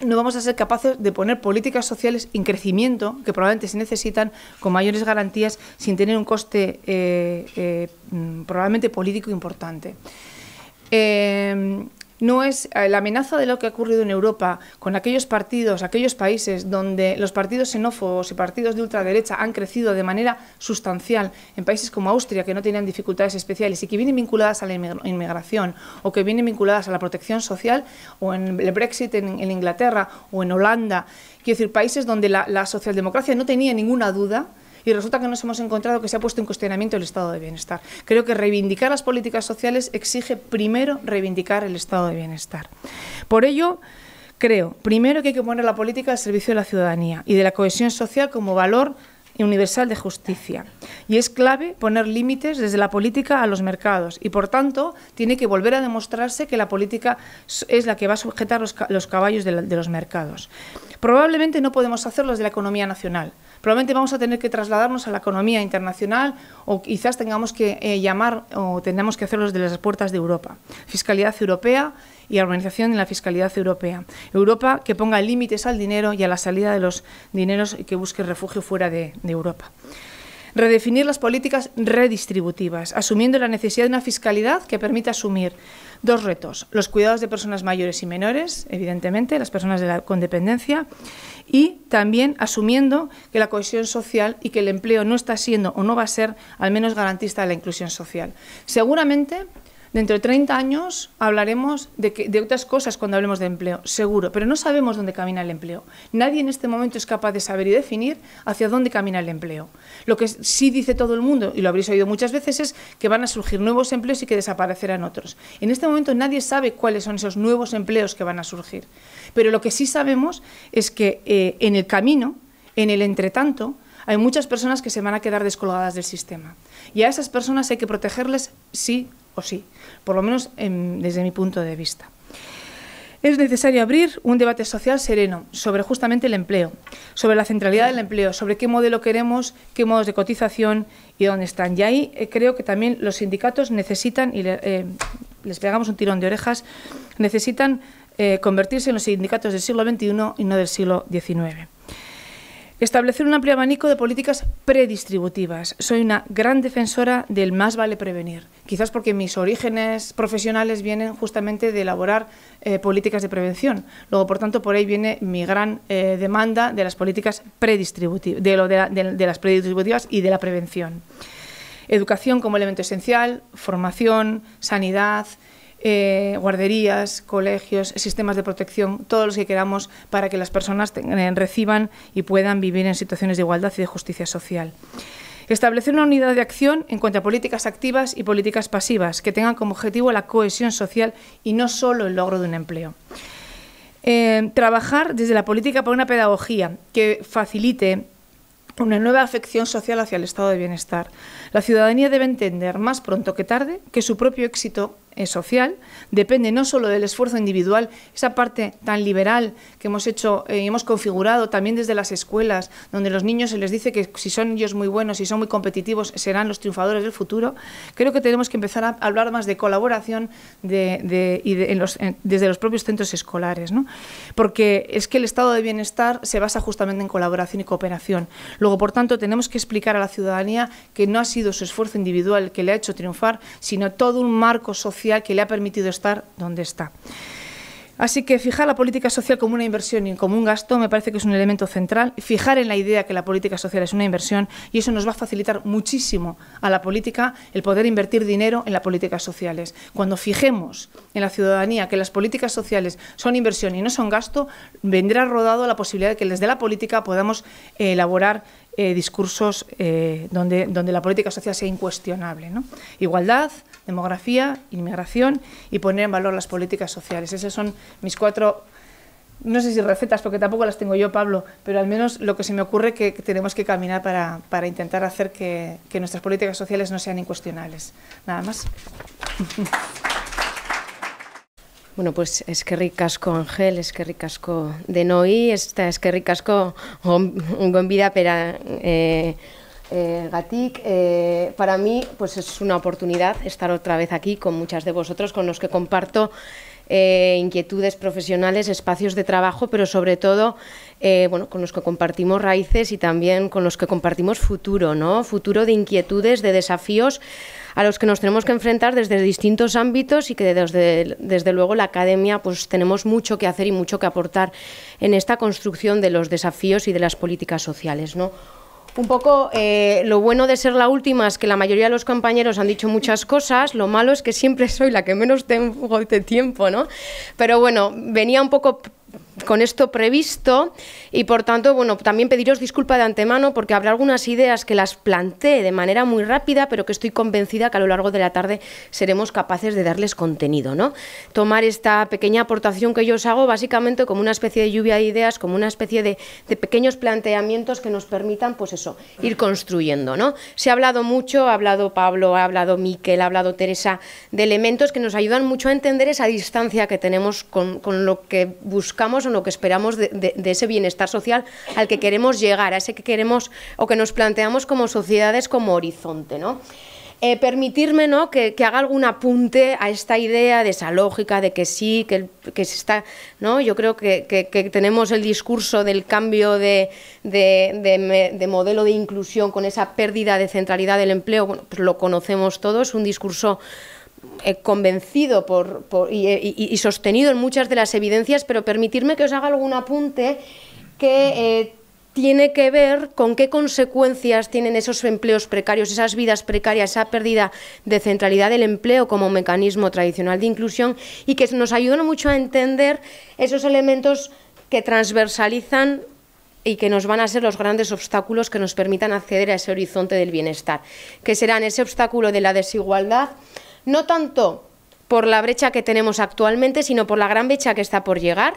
no vamos a ser capaces de poner políticas sociales en crecimiento que probablemente se necesitan con mayores garantías sin tener un coste eh, eh, mm, probablemente político importante. Eh, no es eh, la amenaza de lo que ha ocurrido en Europa con aquellos partidos, aquellos países donde los partidos xenófobos y partidos de ultraderecha han crecido de manera sustancial en países como Austria, que no tenían dificultades especiales y que vienen vinculadas a la inmigración o que vienen vinculadas a la protección social, o en el Brexit en, Inglaterra o en Holanda. Quiero decir, países donde la socialdemocracia no tenía ninguna duda y resulta que nos hemos encontrado que se ha puesto en cuestionamiento el estado de bienestar. Creo que reivindicar las políticas sociales exige primero reivindicar el estado de bienestar. Por ello, creo, primero que hay que poner la política al servicio de la ciudadanía y de la cohesión social como valor universal de justicia. Y es clave poner límites desde la política a los mercados y, por tanto, tiene que volver a demostrarse que la política es la que va a sujetar los, caballos de, los mercados. Probablemente no podemos hacerlo desde la economía nacional, Probablemente vamos a tener que trasladarnos a la economía internacional o quizás tengamos que eh, llamar o tengamos que hacerlo desde las puertas de Europa. Fiscalidad europea y organización en la fiscalidad europea. Europa que ponga límites al dinero y a la salida de los dineros y que busque refugio fuera de Europa redefinir las políticas redistributivas, asumiendo la necesidad de una fiscalidad que permita asumir Dos retos, los cuidados de personas mayores y menores, evidentemente, las personas de la, con dependencia, y también asumiendo que la cohesión social y que el empleo no está siendo o no va a ser al menos garantista de la inclusión social. Seguramente Dentro de 30 años hablaremos de, otras cosas cuando hablemos de empleo, seguro, pero no sabemos dónde camina el empleo. Nadie en este momento es capaz de saber y definir hacia dónde camina el empleo. Lo que sí dice todo el mundo, y lo habréis oído muchas veces, es que van a surgir nuevos empleos y que desaparecerán otros. En este momento nadie sabe cuáles son esos nuevos empleos que van a surgir. Pero lo que sí sabemos es que eh, en el camino, en el entretanto, hay muchas personas que se van a quedar descolgadas del sistema. Y a esas personas hay que protegerles sí o sí por lo menos desde mi punto de vista. Es necesario abrir un debate social sereno sobre justamente el empleo, sobre la centralidad del empleo, sobre qué modelo queremos, qué modos de cotización y dónde están. Y ahí eh, creo que también los sindicatos necesitan, y eh, les pegamos un tirón de orejas, necesitan eh, convertirse en los sindicatos del siglo XXI y no del siglo XIX. Establecer un amplio abanico de políticas predistributivas. Soy una gran defensora del más vale prevenir, quizás porque mis orígenes profesionales vienen justamente de elaborar eh, políticas de prevención. Luego, por tanto, por ahí viene mi gran eh, demanda de las políticas de, las predistributivas y de la prevención. Educación como elemento esencial, formación, sanidad, eh, guarderías, colegios, sistemas de protección, todos los que queramos para que las personas eh, reciban y puedan vivir en situaciones de igualdad y de justicia social. Establecer una unidad de acción en cuanto a políticas activas y políticas pasivas, que tengan como objetivo la cohesión social y no solo el logro de un empleo. Eh, trabajar desde la política por una pedagogía que facilite una nueva afección social hacia el estado de bienestar. La ciudadanía debe entender más pronto que tarde que su propio éxito social depende no solo del esfuerzo individual, esa parte tan liberal que hemos hecho eh, y hemos configurado también desde las escuelas, donde los niños se les dice que si son ellos muy buenos, y son muy competitivos, serán los triunfadores del futuro. Creo que tenemos que empezar a hablar más de colaboración desde los propios centros escolares, ¿no? porque es que el estado de bienestar se basa justamente en colaboración y cooperación. Luego, por tanto, tenemos que explicar a la ciudadanía que no ha sido su esfuerzo individual que le ha hecho triunfar, sino todo un marco social que le ha permitido estar donde está. Así que fijar la política social como una inversión y como un gasto me parece que es un elemento central. Fijar en la idea que la política social es una inversión y eso nos va a facilitar muchísimo a la política el poder invertir dinero en las políticas sociales. Cuando fijemos en la ciudadanía que las políticas sociales son inversión y no son gasto, vendrá rodado la posibilidad de que desde la política podamos eh, elaborar eh, discursos eh, donde, la política social sea incuestionable. Igualdad, demografía, inmigración y poner en valor las políticas sociales. Esas son mis cuatro no sé si recetas, porque tampoco las tengo yo, Pablo, pero al menos lo que se me ocurre que tenemos que caminar para, intentar hacer que, nuestras políticas sociales no sean incuestionables. Nada más. Bueno, pues es que ricasco Ángel, ricasco es que ricasco un vida vida, eh, eh, Gatik, eh, para mí pues es una oportunidad estar otra vez aquí con muchas de vosotros, con los que comparto eh, inquietudes profesionales, espacios de trabajo, pero sobre todo bueno, con los que compartimos raíces y también con los que compartimos futuro, ¿no? Futuro de inquietudes, de desafíos a los que nos tenemos que enfrentar desde distintos ámbitos y que desde, desde luego la academia pues tenemos mucho que hacer y mucho que aportar en esta construcción de los desafíos y de las políticas sociales, ¿no? Un poco eh, lo bueno de ser la última es que la mayoría de los compañeros han dicho muchas cosas, lo malo es que siempre soy la que menos tengo de tiempo, ¿no? Pero bueno, venía un poco con esto previsto y por tanto, bueno, también pediros disculpa de antemano porque habrá algunas ideas que las planteé de manera muy rápida, pero que estoy convencida que a lo largo de la tarde seremos capaces de darles contenido, ¿no? Tomar esta pequeña aportación que yo os hago básicamente como una especie de lluvia de ideas, como una especie de, pequeños planteamientos que nos permitan, pues eso, ir construyendo, ¿no? Se ha hablado mucho, ha hablado Pablo, ha hablado Miquel, ha hablado Teresa, de elementos que nos ayudan mucho a entender esa distancia que tenemos con, con lo que buscamos o lo que esperamos de, ese bienestar social al que queremos llegar, a ese que queremos o que nos planteamos como sociedades como horizonte. ¿no? Eh, permitirme ¿no? que, haga algún apunte a esta idea de esa lógica de que sí, que, se está, ¿no? yo creo que, tenemos el discurso del cambio de, modelo de inclusión con esa pérdida de centralidad del empleo, pues lo conocemos todos, es un discurso convencido por, y, sostenido en muchas de las evidencias, pero permitirme que os haga algún apunte que eh, tiene que ver con qué consecuencias tienen esos empleos precarios, esas vidas precarias, esa pérdida de centralidad del empleo como mecanismo tradicional de inclusión y que nos ayudan mucho a entender esos elementos que transversalizan y que nos van a ser los grandes obstáculos que nos permitan acceder a ese horizonte del bienestar, que serán ese obstáculo de la desigualdad, no tanto por la brecha que tenemos actualmente, sino por la gran brecha que está por llegar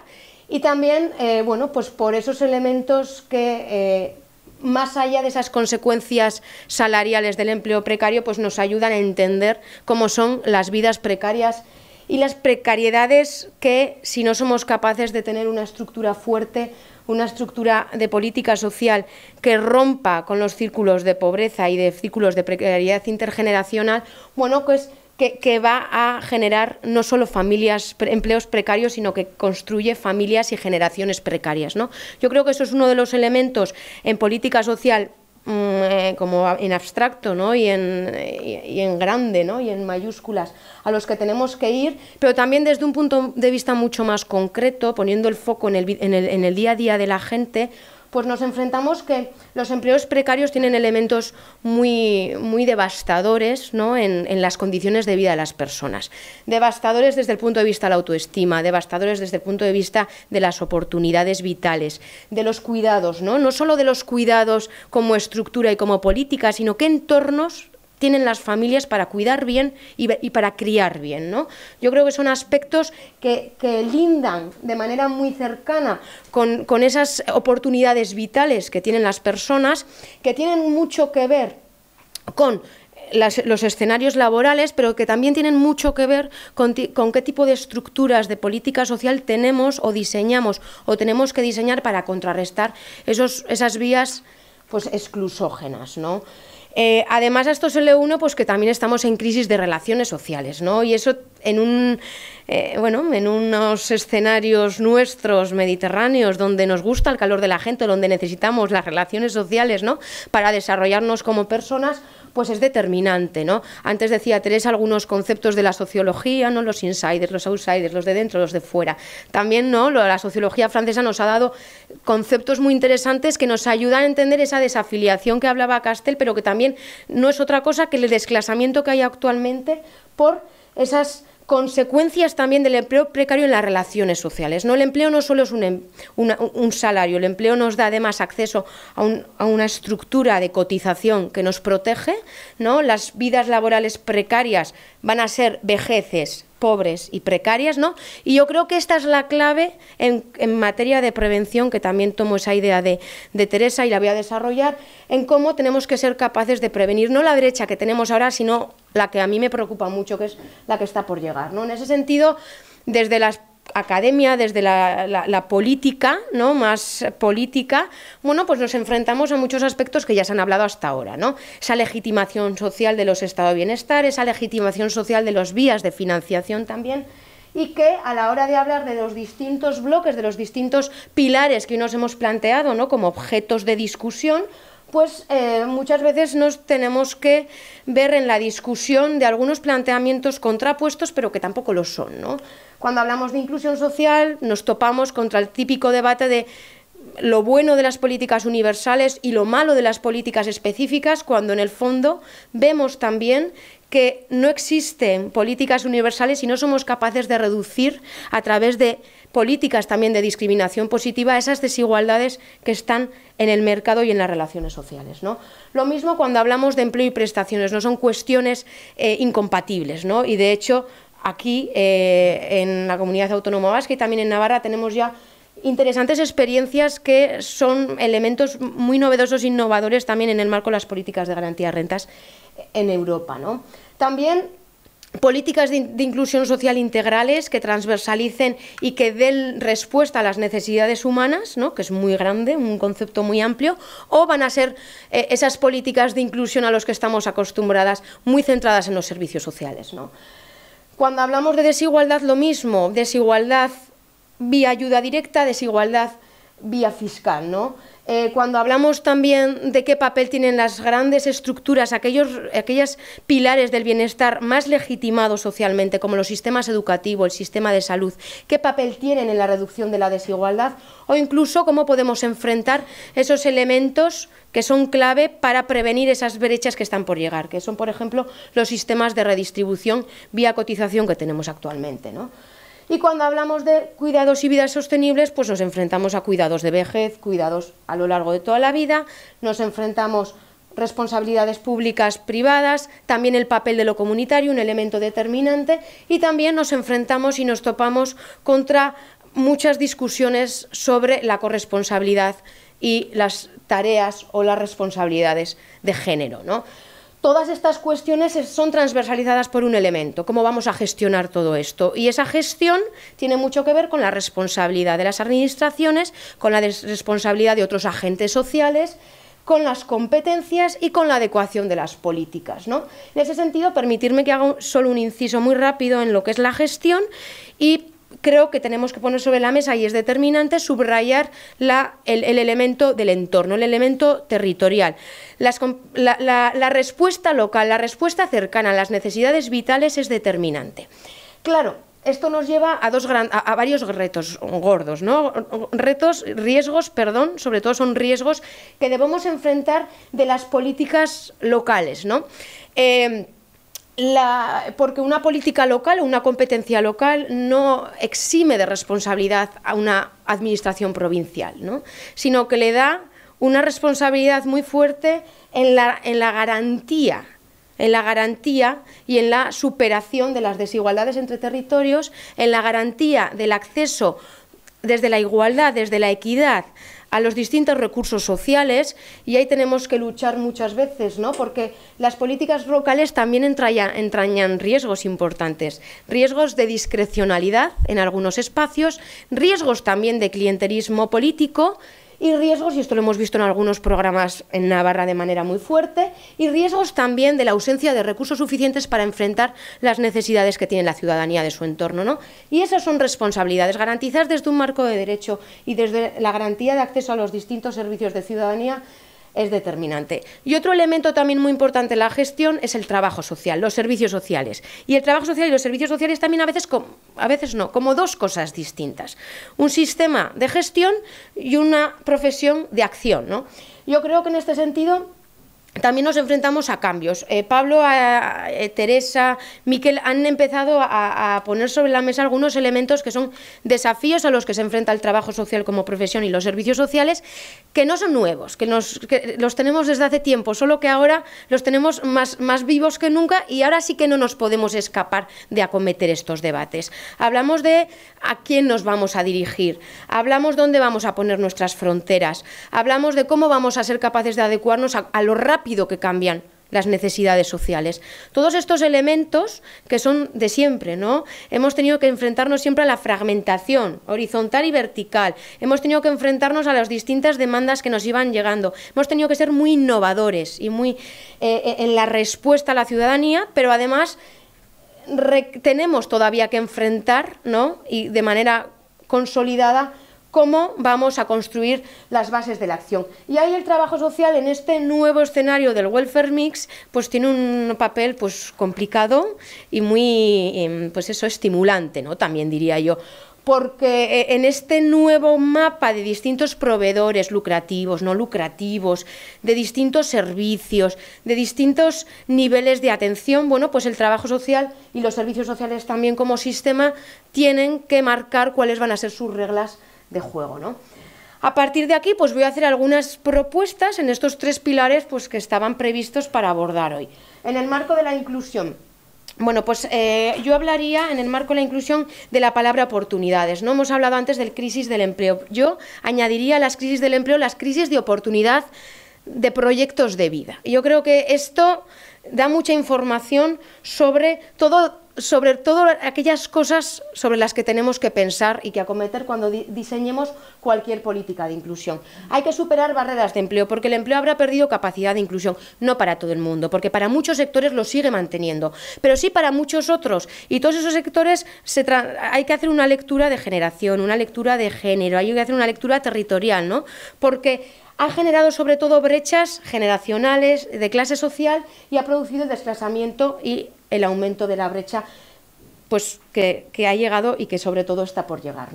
y también eh, bueno, pues por esos elementos que eh, más allá de esas consecuencias salariales del empleo precario, pues nos ayudan a entender cómo son las vidas precarias y las precariedades que si no somos capaces de tener una estructura fuerte, una estructura de política social que rompa con los círculos de pobreza y de círculos de precariedad intergeneracional, bueno, pues que, va a generar no solo familias, empleos precarios, sino que construye familias y generaciones precarias. ¿no? Yo creo que eso es uno de los elementos en política social mm, eh, como en abstracto ¿no? y, en, en grande ¿no? y en mayúsculas a los que tenemos que ir, pero también desde un punto de vista mucho más concreto, poniendo el foco en el día a día de la gente, pues nos enfrentamos que los empleos precarios tienen elementos muy, devastadores ¿no? en, las condiciones de vida de las personas. Devastadores desde el punto de vista de la autoestima, devastadores desde el punto de vista de las oportunidades vitales, de los cuidados, no, no solo de los cuidados como estructura y como política, sino que entornos tienen las familias para cuidar bien y, para criar bien. ¿no? Yo creo que son aspectos que, lindan de manera muy cercana con, esas oportunidades vitales que tienen las personas, que tienen mucho que ver con los escenarios laborales, pero que también tienen mucho que ver con, qué tipo de estructuras de política social tenemos o diseñamos o tenemos que diseñar para contrarrestar esos, esas vías pues exclusógenas, ¿no? Eh, además a esto se le une pues, que también estamos en crisis de relaciones sociales, ¿no? Y eso en, un, eh, bueno, en unos escenarios nuestros mediterráneos donde nos gusta el calor de la gente, donde necesitamos las relaciones sociales, ¿no? Para desarrollarnos como personas, pues es determinante, ¿no? Antes decía Teresa algunos conceptos de la sociología, ¿no? Los insiders, los outsiders, los de dentro, los de fuera. También, ¿no? La sociología francesa nos ha dado conceptos muy interesantes que nos ayudan a entender esa desafiliación que hablaba Castel, pero que también no es otra cosa que el desclasamiento que hay actualmente por esas consecuencias también del empleo precario en las relaciones sociales. ¿no? El empleo no solo es un, em, un salario, el empleo nos da además acceso a, a, una estructura de cotización que nos protege. ¿no? Las vidas laborales precarias van a ser vejeces pobres y precarias, ¿no? Y yo creo que esta es la clave en, materia de prevención, que también tomo esa idea de, Teresa y la voy a desarrollar, en cómo tenemos que ser capaces de prevenir, no la brecha que tenemos ahora, sino la que a mí me preocupa mucho, que es la que está por llegar, ¿no? En ese sentido, desde las academia, desde la, política, ¿no? más política, bueno, pues nos enfrentamos a muchos aspectos que ya se han hablado hasta ahora, ¿no? Esa legitimación social de los estados de bienestar, esa legitimación social de los vías de financiación también y que a la hora de hablar de los distintos bloques, de los distintos pilares que nos hemos planteado ¿no? como objetos de discusión, pues eh, muchas veces nos tenemos que ver en la discusión de algunos planteamientos contrapuestos, pero que tampoco lo son. ¿no? Cuando hablamos de inclusión social, nos topamos contra el típico debate de lo bueno de las políticas universales y lo malo de las políticas específicas, cuando en el fondo vemos también que no existen políticas universales y no somos capaces de reducir a través de políticas también de discriminación positiva esas desigualdades que están en el mercado y en las relaciones sociales. ¿no? Lo mismo cuando hablamos de empleo y prestaciones, no son cuestiones eh, incompatibles y de hecho aquí eh, en la comunidad autónoma vasca y también en Navarra tenemos ya interesantes experiencias que son elementos muy novedosos e innovadores también en el marco de las políticas de garantía de rentas en Europa. ¿no? También políticas de, inclusión social integrales que transversalicen y que den respuesta a las necesidades humanas, ¿no? que es muy grande, un concepto muy amplio, o van a ser eh, esas políticas de inclusión a las que estamos acostumbradas, muy centradas en los servicios sociales. Cuando hablamos de desigualdad, lo mismo, desigualdad vía ayuda directa, desigualdad vía fiscal, ¿no? Eh, cuando hablamos también de qué papel tienen las grandes estructuras, aquellos, pilares del bienestar más legitimados socialmente, como los sistemas educativos, el sistema de salud, qué papel tienen en la reducción de la desigualdad o incluso cómo podemos enfrentar esos elementos que son clave para prevenir esas brechas que están por llegar, que son, por ejemplo, los sistemas de redistribución vía cotización que tenemos actualmente, ¿no? Y cuando hablamos de cuidados y vidas sostenibles, pues nos enfrentamos a cuidados de vejez, cuidados a lo largo de toda la vida, nos enfrentamos responsabilidades públicas, privadas, también el papel de lo comunitario, un elemento determinante, y también nos enfrentamos y nos topamos contra muchas discusiones sobre la corresponsabilidad y las tareas o las responsabilidades de género. ¿no? todas estas cuestiones son transversalizadas por un elemento, cómo vamos a gestionar todo esto. Y esa gestión tiene mucho que ver con la responsabilidad de las administraciones, con la responsabilidad de otros agentes sociales, con las competencias y con la adecuación de las políticas. ¿no? En ese sentido, permitirme que haga solo un inciso muy rápido en lo que es la gestión y creo que tenemos que poner sobre la mesa y es determinante subrayar la, el, elemento del entorno, el elemento territorial. la, respuesta local, la respuesta cercana a las necesidades vitales es determinante. Claro, esto nos lleva a, dos gran, a, varios retos gordos, ¿no? Retos, riesgos, perdón, sobre todo son riesgos que debemos enfrentar de las políticas locales, ¿no? Eh, porque una política local o una competencia local no exime de responsabilidad a una administración provincial, sino que le da una responsabilidad muy fuerte en la, en la garantía en la garantía y en la superación de las desigualdades entre territorios, en la garantía del acceso desde la igualdad, desde la equidad a los distintos recursos sociales y ahí tenemos que luchar muchas veces, ¿no? porque las políticas locales también entrañan, entrañan riesgos importantes, riesgos de discrecionalidad en algunos espacios, riesgos también de clientelismo político, y riesgos, y esto lo hemos visto en algunos programas en Navarra de manera muy fuerte, y riesgos también de la ausencia de recursos suficientes para enfrentar las necesidades que tiene la ciudadanía de su entorno. ¿no? Y esas son responsabilidades, garantizadas desde un marco de derecho y desde la garantía de acceso a los distintos servicios de ciudadanía es determinante. Y otro elemento también muy importante en la gestión es el trabajo social, los servicios sociales. Y el trabajo social y los servicios sociales también a veces, a veces no, como dos cosas distintas. Un sistema de gestión y una profesión de acción. ¿no? Yo creo que en este sentido también nos enfrentamos a cambios. Eh, Pablo, eh, Teresa, Miquel han empezado a, poner sobre la mesa algunos elementos que son desafíos a los que se enfrenta el trabajo social como profesión y los servicios sociales, que no son nuevos, que, nos, los tenemos desde hace tiempo, solo que ahora los tenemos más, más vivos que nunca y ahora sí que no nos podemos escapar de acometer estos debates. Hablamos de a quién nos vamos a dirigir, hablamos dónde vamos a poner nuestras fronteras, hablamos de cómo vamos a ser capaces de adecuarnos a, los lo rápido que cambian las necesidades sociales. Todos estos elementos que son de siempre, ¿no? Hemos tenido que enfrentarnos siempre a la fragmentación horizontal y vertical. Hemos tenido que enfrentarnos a las distintas demandas que nos iban llegando. Hemos tenido que ser muy innovadores y muy eh, eh, en la respuesta a la ciudadanía, pero además tenemos todavía que enfrentar, Y de manera consolidada cómo vamos a construir las bases de la acción. Y ahí el trabajo social en este nuevo escenario del welfare mix pues tiene un papel pues complicado y muy em, pues eso estimulante, ¿no? También diría yo porque eh, en este nuevo mapa de distintos proveedores lucrativos, no lucrativos, de distintos servicios, de distintos niveles de atención, bueno, pues el trabajo social y los servicios sociales también como sistema tienen que marcar cuáles van a ser sus reglas de juego, ¿no? A partir de aquí, pues voy a hacer algunas propuestas en estos tres pilares pues, que estaban previstos para abordar hoy. En el marco de la inclusión, bueno, pues eh, yo hablaría en el marco de la inclusión de la palabra oportunidades. No hemos hablado antes del crisis del empleo. Yo añadiría a las crisis del empleo las crisis de oportunidad de proyectos de vida. Yo creo que esto da mucha información sobre todo sobre todo aquellas cosas sobre las que tenemos que pensar y que acometer cuando diseñemos cualquier política de inclusión. Hay que superar barreras de empleo, porque el empleo habrá perdido capacidad de inclusión, no para todo el mundo, porque para muchos sectores lo sigue manteniendo, pero sí para muchos otros. Y todos esos sectores hay que hacer una lectura de generación, una lectura de género, hay que hacer una lectura territorial, ¿no? Porque ha generado sobre todo brechas generacionales, de clase social y ha producido desplazamiento y el aumento de la brecha pues, que, ha llegado y que sobre todo está por llegar.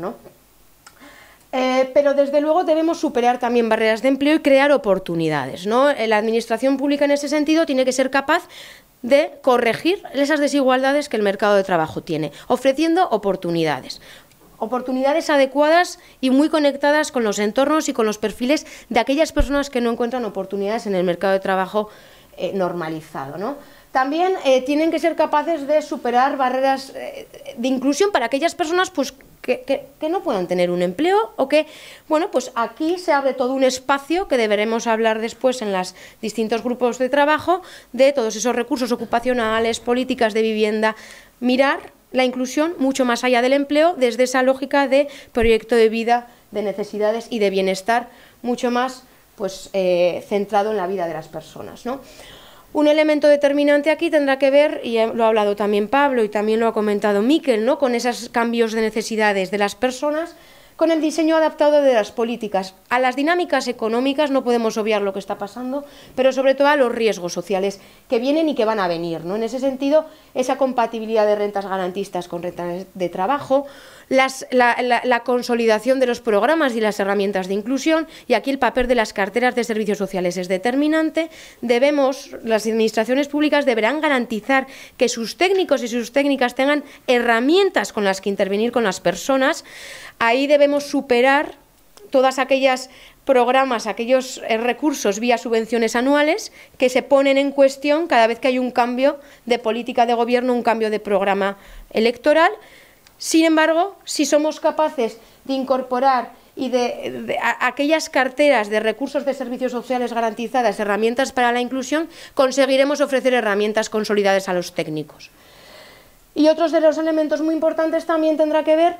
Eh, pero desde luego debemos superar también barreras de empleo y crear oportunidades. ¿no? Eh, la administración pública en ese sentido tiene que ser capaz de corregir esas desigualdades que el mercado de trabajo tiene, ofreciendo oportunidades. Oportunidades adecuadas y muy conectadas con los entornos y con los perfiles de aquellas personas que no encuentran oportunidades en el mercado de trabajo eh, normalizado. También eh, tienen que ser capaces de superar barreras eh, de inclusión para aquellas personas pues, que, no puedan tener un empleo o que, bueno, pues aquí se abre todo un espacio que deberemos hablar después en los distintos grupos de trabajo de todos esos recursos ocupacionales, políticas de vivienda, mirar la inclusión mucho más allá del empleo desde esa lógica de proyecto de vida, de necesidades y de bienestar mucho más pues, eh, centrado en la vida de las personas. ¿no? Un elemento determinante aquí tendrá que ver, y lo ha hablado también Pablo y también lo ha comentado Miquel, ¿no? con esos cambios de necesidades de las personas con el diseño adaptado de las políticas. A las dinámicas económicas no podemos obviar lo que está pasando, pero sobre todo a los riesgos sociales que vienen y que van a venir. ¿no? En ese sentido, esa compatibilidad de rentas garantistas con rentas de trabajo, la, la, consolidación de los programas y las herramientas de inclusión, y aquí el papel de las carteras de servicios sociales es determinante, debemos, las administraciones públicas deberán garantizar que sus técnicos y sus técnicas tengan herramientas con las que intervenir con las personas. Ahí debemos superar todas aquellas programas, aquellos eh, recursos vía subvenciones anuales que se ponen en cuestión cada vez que hay un cambio de política de gobierno, un cambio de programa electoral. Sin embargo, si somos capaces de incorporar y de, aquellas carteras de recursos de servicios sociales garantizadas, herramientas para la inclusión, conseguiremos ofrecer herramientas consolidadas a los técnicos. Y otros de los elementos muy importantes también tendrá que ver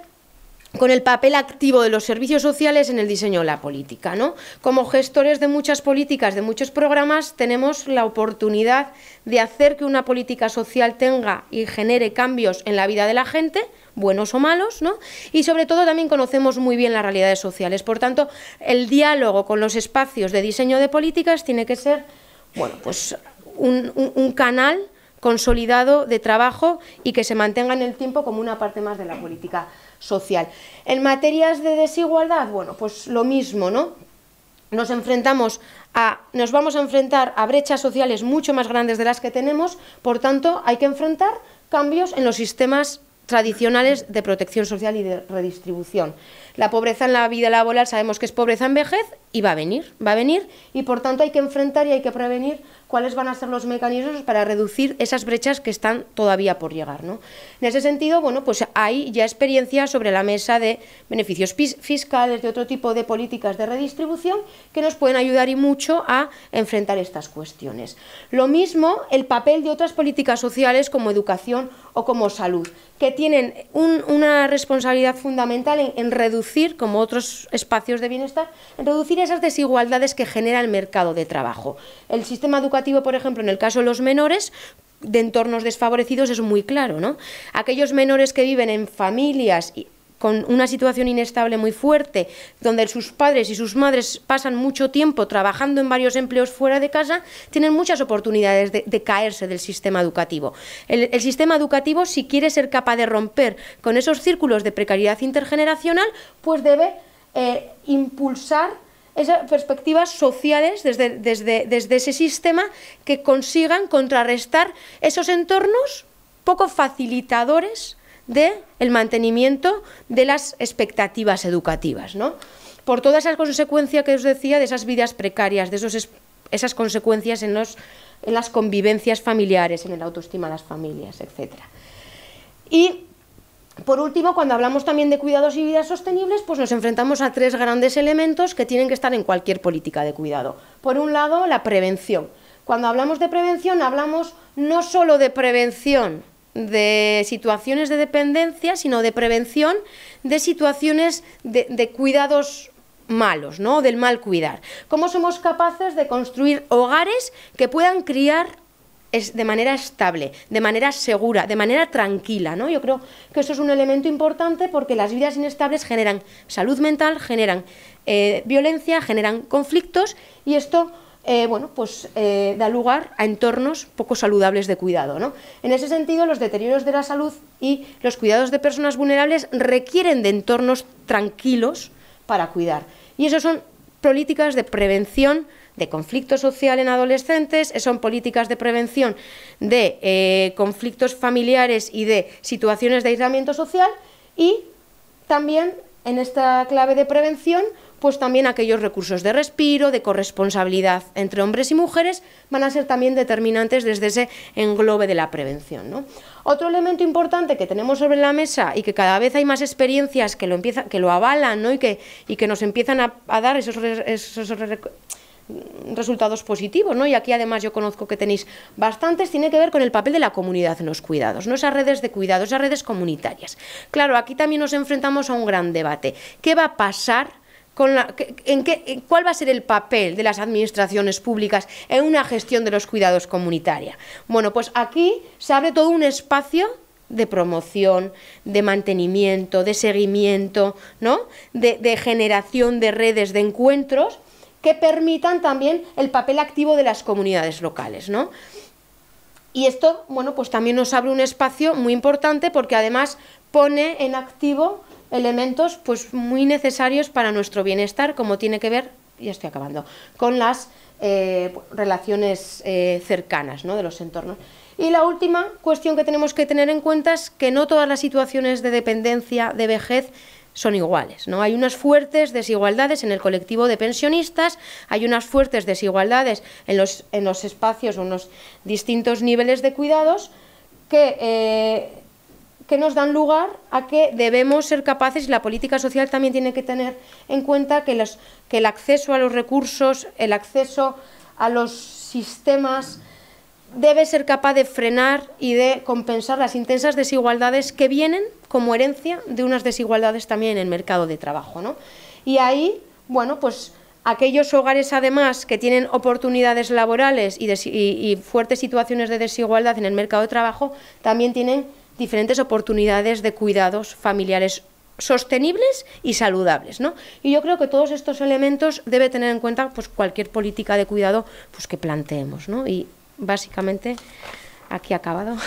con el papel activo de los servicios sociales en el diseño de la política. ¿no? Como gestores de muchas políticas, de muchos programas, tenemos la oportunidad de hacer que una política social tenga y genere cambios en la vida de la gente, buenos o malos, ¿no? y sobre todo también conocemos muy bien las realidades sociales. Por tanto, el diálogo con los espacios de diseño de políticas tiene que ser bueno, pues un, un canal consolidado de trabajo y que se mantenga en el tiempo como una parte más de la política social. En materias de desigualdad, bueno, pues lo mismo, ¿no? Nos enfrentamos a, nos vamos a enfrentar a brechas sociales mucho más grandes de las que tenemos, por tanto, hay que enfrentar cambios en los sistemas tradicionales de protección social y de redistribución. La pobreza en la vida laboral sabemos que es pobreza en vejez y va a venir, va a venir y por tanto hay que enfrentar y hay que prevenir cuáles van a ser los mecanismos para reducir esas brechas que están todavía por llegar. En ese sentido, bueno, pues hay ya experiencia sobre la mesa de beneficios fiscales, de otro tipo de políticas de redistribución que nos pueden ayudar y mucho a enfrentar estas cuestiones. Lo mismo el papel de otras políticas sociales como educación o como salud, que tienen una responsabilidad fundamental en, en, reducir, como otros espacios de bienestar, en reducir esas desigualdades que genera el mercado de trabajo. El sistema educativo por ejemplo, en el caso de los menores, de entornos desfavorecidos es muy claro. ¿no? Aquellos menores que viven en familias con una situación inestable muy fuerte, donde sus padres y sus madres pasan mucho tiempo trabajando en varios empleos fuera de casa, tienen muchas oportunidades de, caerse del sistema educativo. El, sistema educativo, si quiere ser capaz de romper con esos círculos de precariedad intergeneracional, pues debe eh, impulsar esas perspectivas sociales desde, desde, desde ese sistema que consigan contrarrestar esos entornos poco facilitadores del el mantenimiento de las expectativas educativas, ¿no? Por todas esas consecuencias que os decía de esas vidas precarias, de esas consecuencias en, los, en las convivencias familiares, en el autoestima de las familias, etc. Y por último, cuando hablamos también de cuidados y vidas sostenibles, pues nos enfrentamos a tres grandes elementos que tienen que estar en cualquier política de cuidado. Por un lado, la prevención. Cuando hablamos de prevención, hablamos no solo de prevención de situaciones de dependencia, sino de prevención de situaciones de, cuidados malos, ¿no? del mal cuidar. ¿Cómo somos capaces de construir hogares que puedan criar es de manera estable, de manera segura, de manera tranquila. ¿no? Yo creo que eso es un elemento importante porque las vidas inestables generan salud mental, generan eh, violencia, generan conflictos y esto eh, bueno, pues, eh, da lugar a entornos poco saludables de cuidado. En ese sentido, los deterioros de la salud y los cuidados de personas vulnerables requieren de entornos tranquilos para cuidar. Y eso son políticas de prevención de conflicto social en adolescentes, eh, son políticas de prevención de eh, conflictos familiares y de situaciones de aislamiento social y también en esta clave de prevención, pues también aquellos recursos de respiro, de corresponsabilidad entre hombres y mujeres van a ser también determinantes desde ese englobe de la prevención. ¿no? Otro elemento importante que tenemos sobre la mesa y que cada vez hay más experiencias que lo, que lo avalan y, que, y que nos empiezan a, dar esos, esos resultados positivos, ¿no? Y aquí además yo conozco que tenéis bastantes, tiene que ver con el papel de la comunidad en los cuidados, ¿no? Esas redes de cuidados, esas redes comunitarias. Claro, aquí también nos enfrentamos a un gran debate. ¿Qué va a pasar? Con la, en qué, ¿Cuál va a ser el papel de las administraciones públicas en una gestión de los cuidados comunitaria? Bueno, pues aquí se abre todo un espacio de promoción, de mantenimiento, de seguimiento, ¿no? de, de generación de redes de encuentros que permitan también el papel activo de las comunidades locales, ¿no? Y esto, bueno, pues también nos abre un espacio muy importante porque además pone en activo elementos pues muy necesarios para nuestro bienestar, como tiene que ver, ya estoy acabando, con las eh, relaciones eh, cercanas ¿no? de los entornos. Y la última cuestión que tenemos que tener en cuenta es que no todas las situaciones de dependencia, de vejez, son iguales. ¿no? Hay unas fuertes desigualdades en el colectivo de pensionistas, hay unas fuertes desigualdades en los, en los espacios o en los distintos niveles de cuidados que, eh, que nos dan lugar a que debemos ser capaces, y la política social también tiene que tener en cuenta que, los, que el acceso a los recursos, el acceso a los sistemas debe ser capaz de frenar y de compensar las intensas desigualdades que vienen como herencia de unas desigualdades también en el mercado de trabajo. ¿no? Y ahí, bueno, pues aquellos hogares además que tienen oportunidades laborales y, fuertes situaciones de desigualdad en el mercado de trabajo también tienen diferentes oportunidades de cuidados familiares sostenibles y saludables, ¿no? Y yo creo que todos estos elementos debe tener en cuenta pues cualquier política de cuidado pues que planteemos, ¿no? Y básicamente aquí acabado.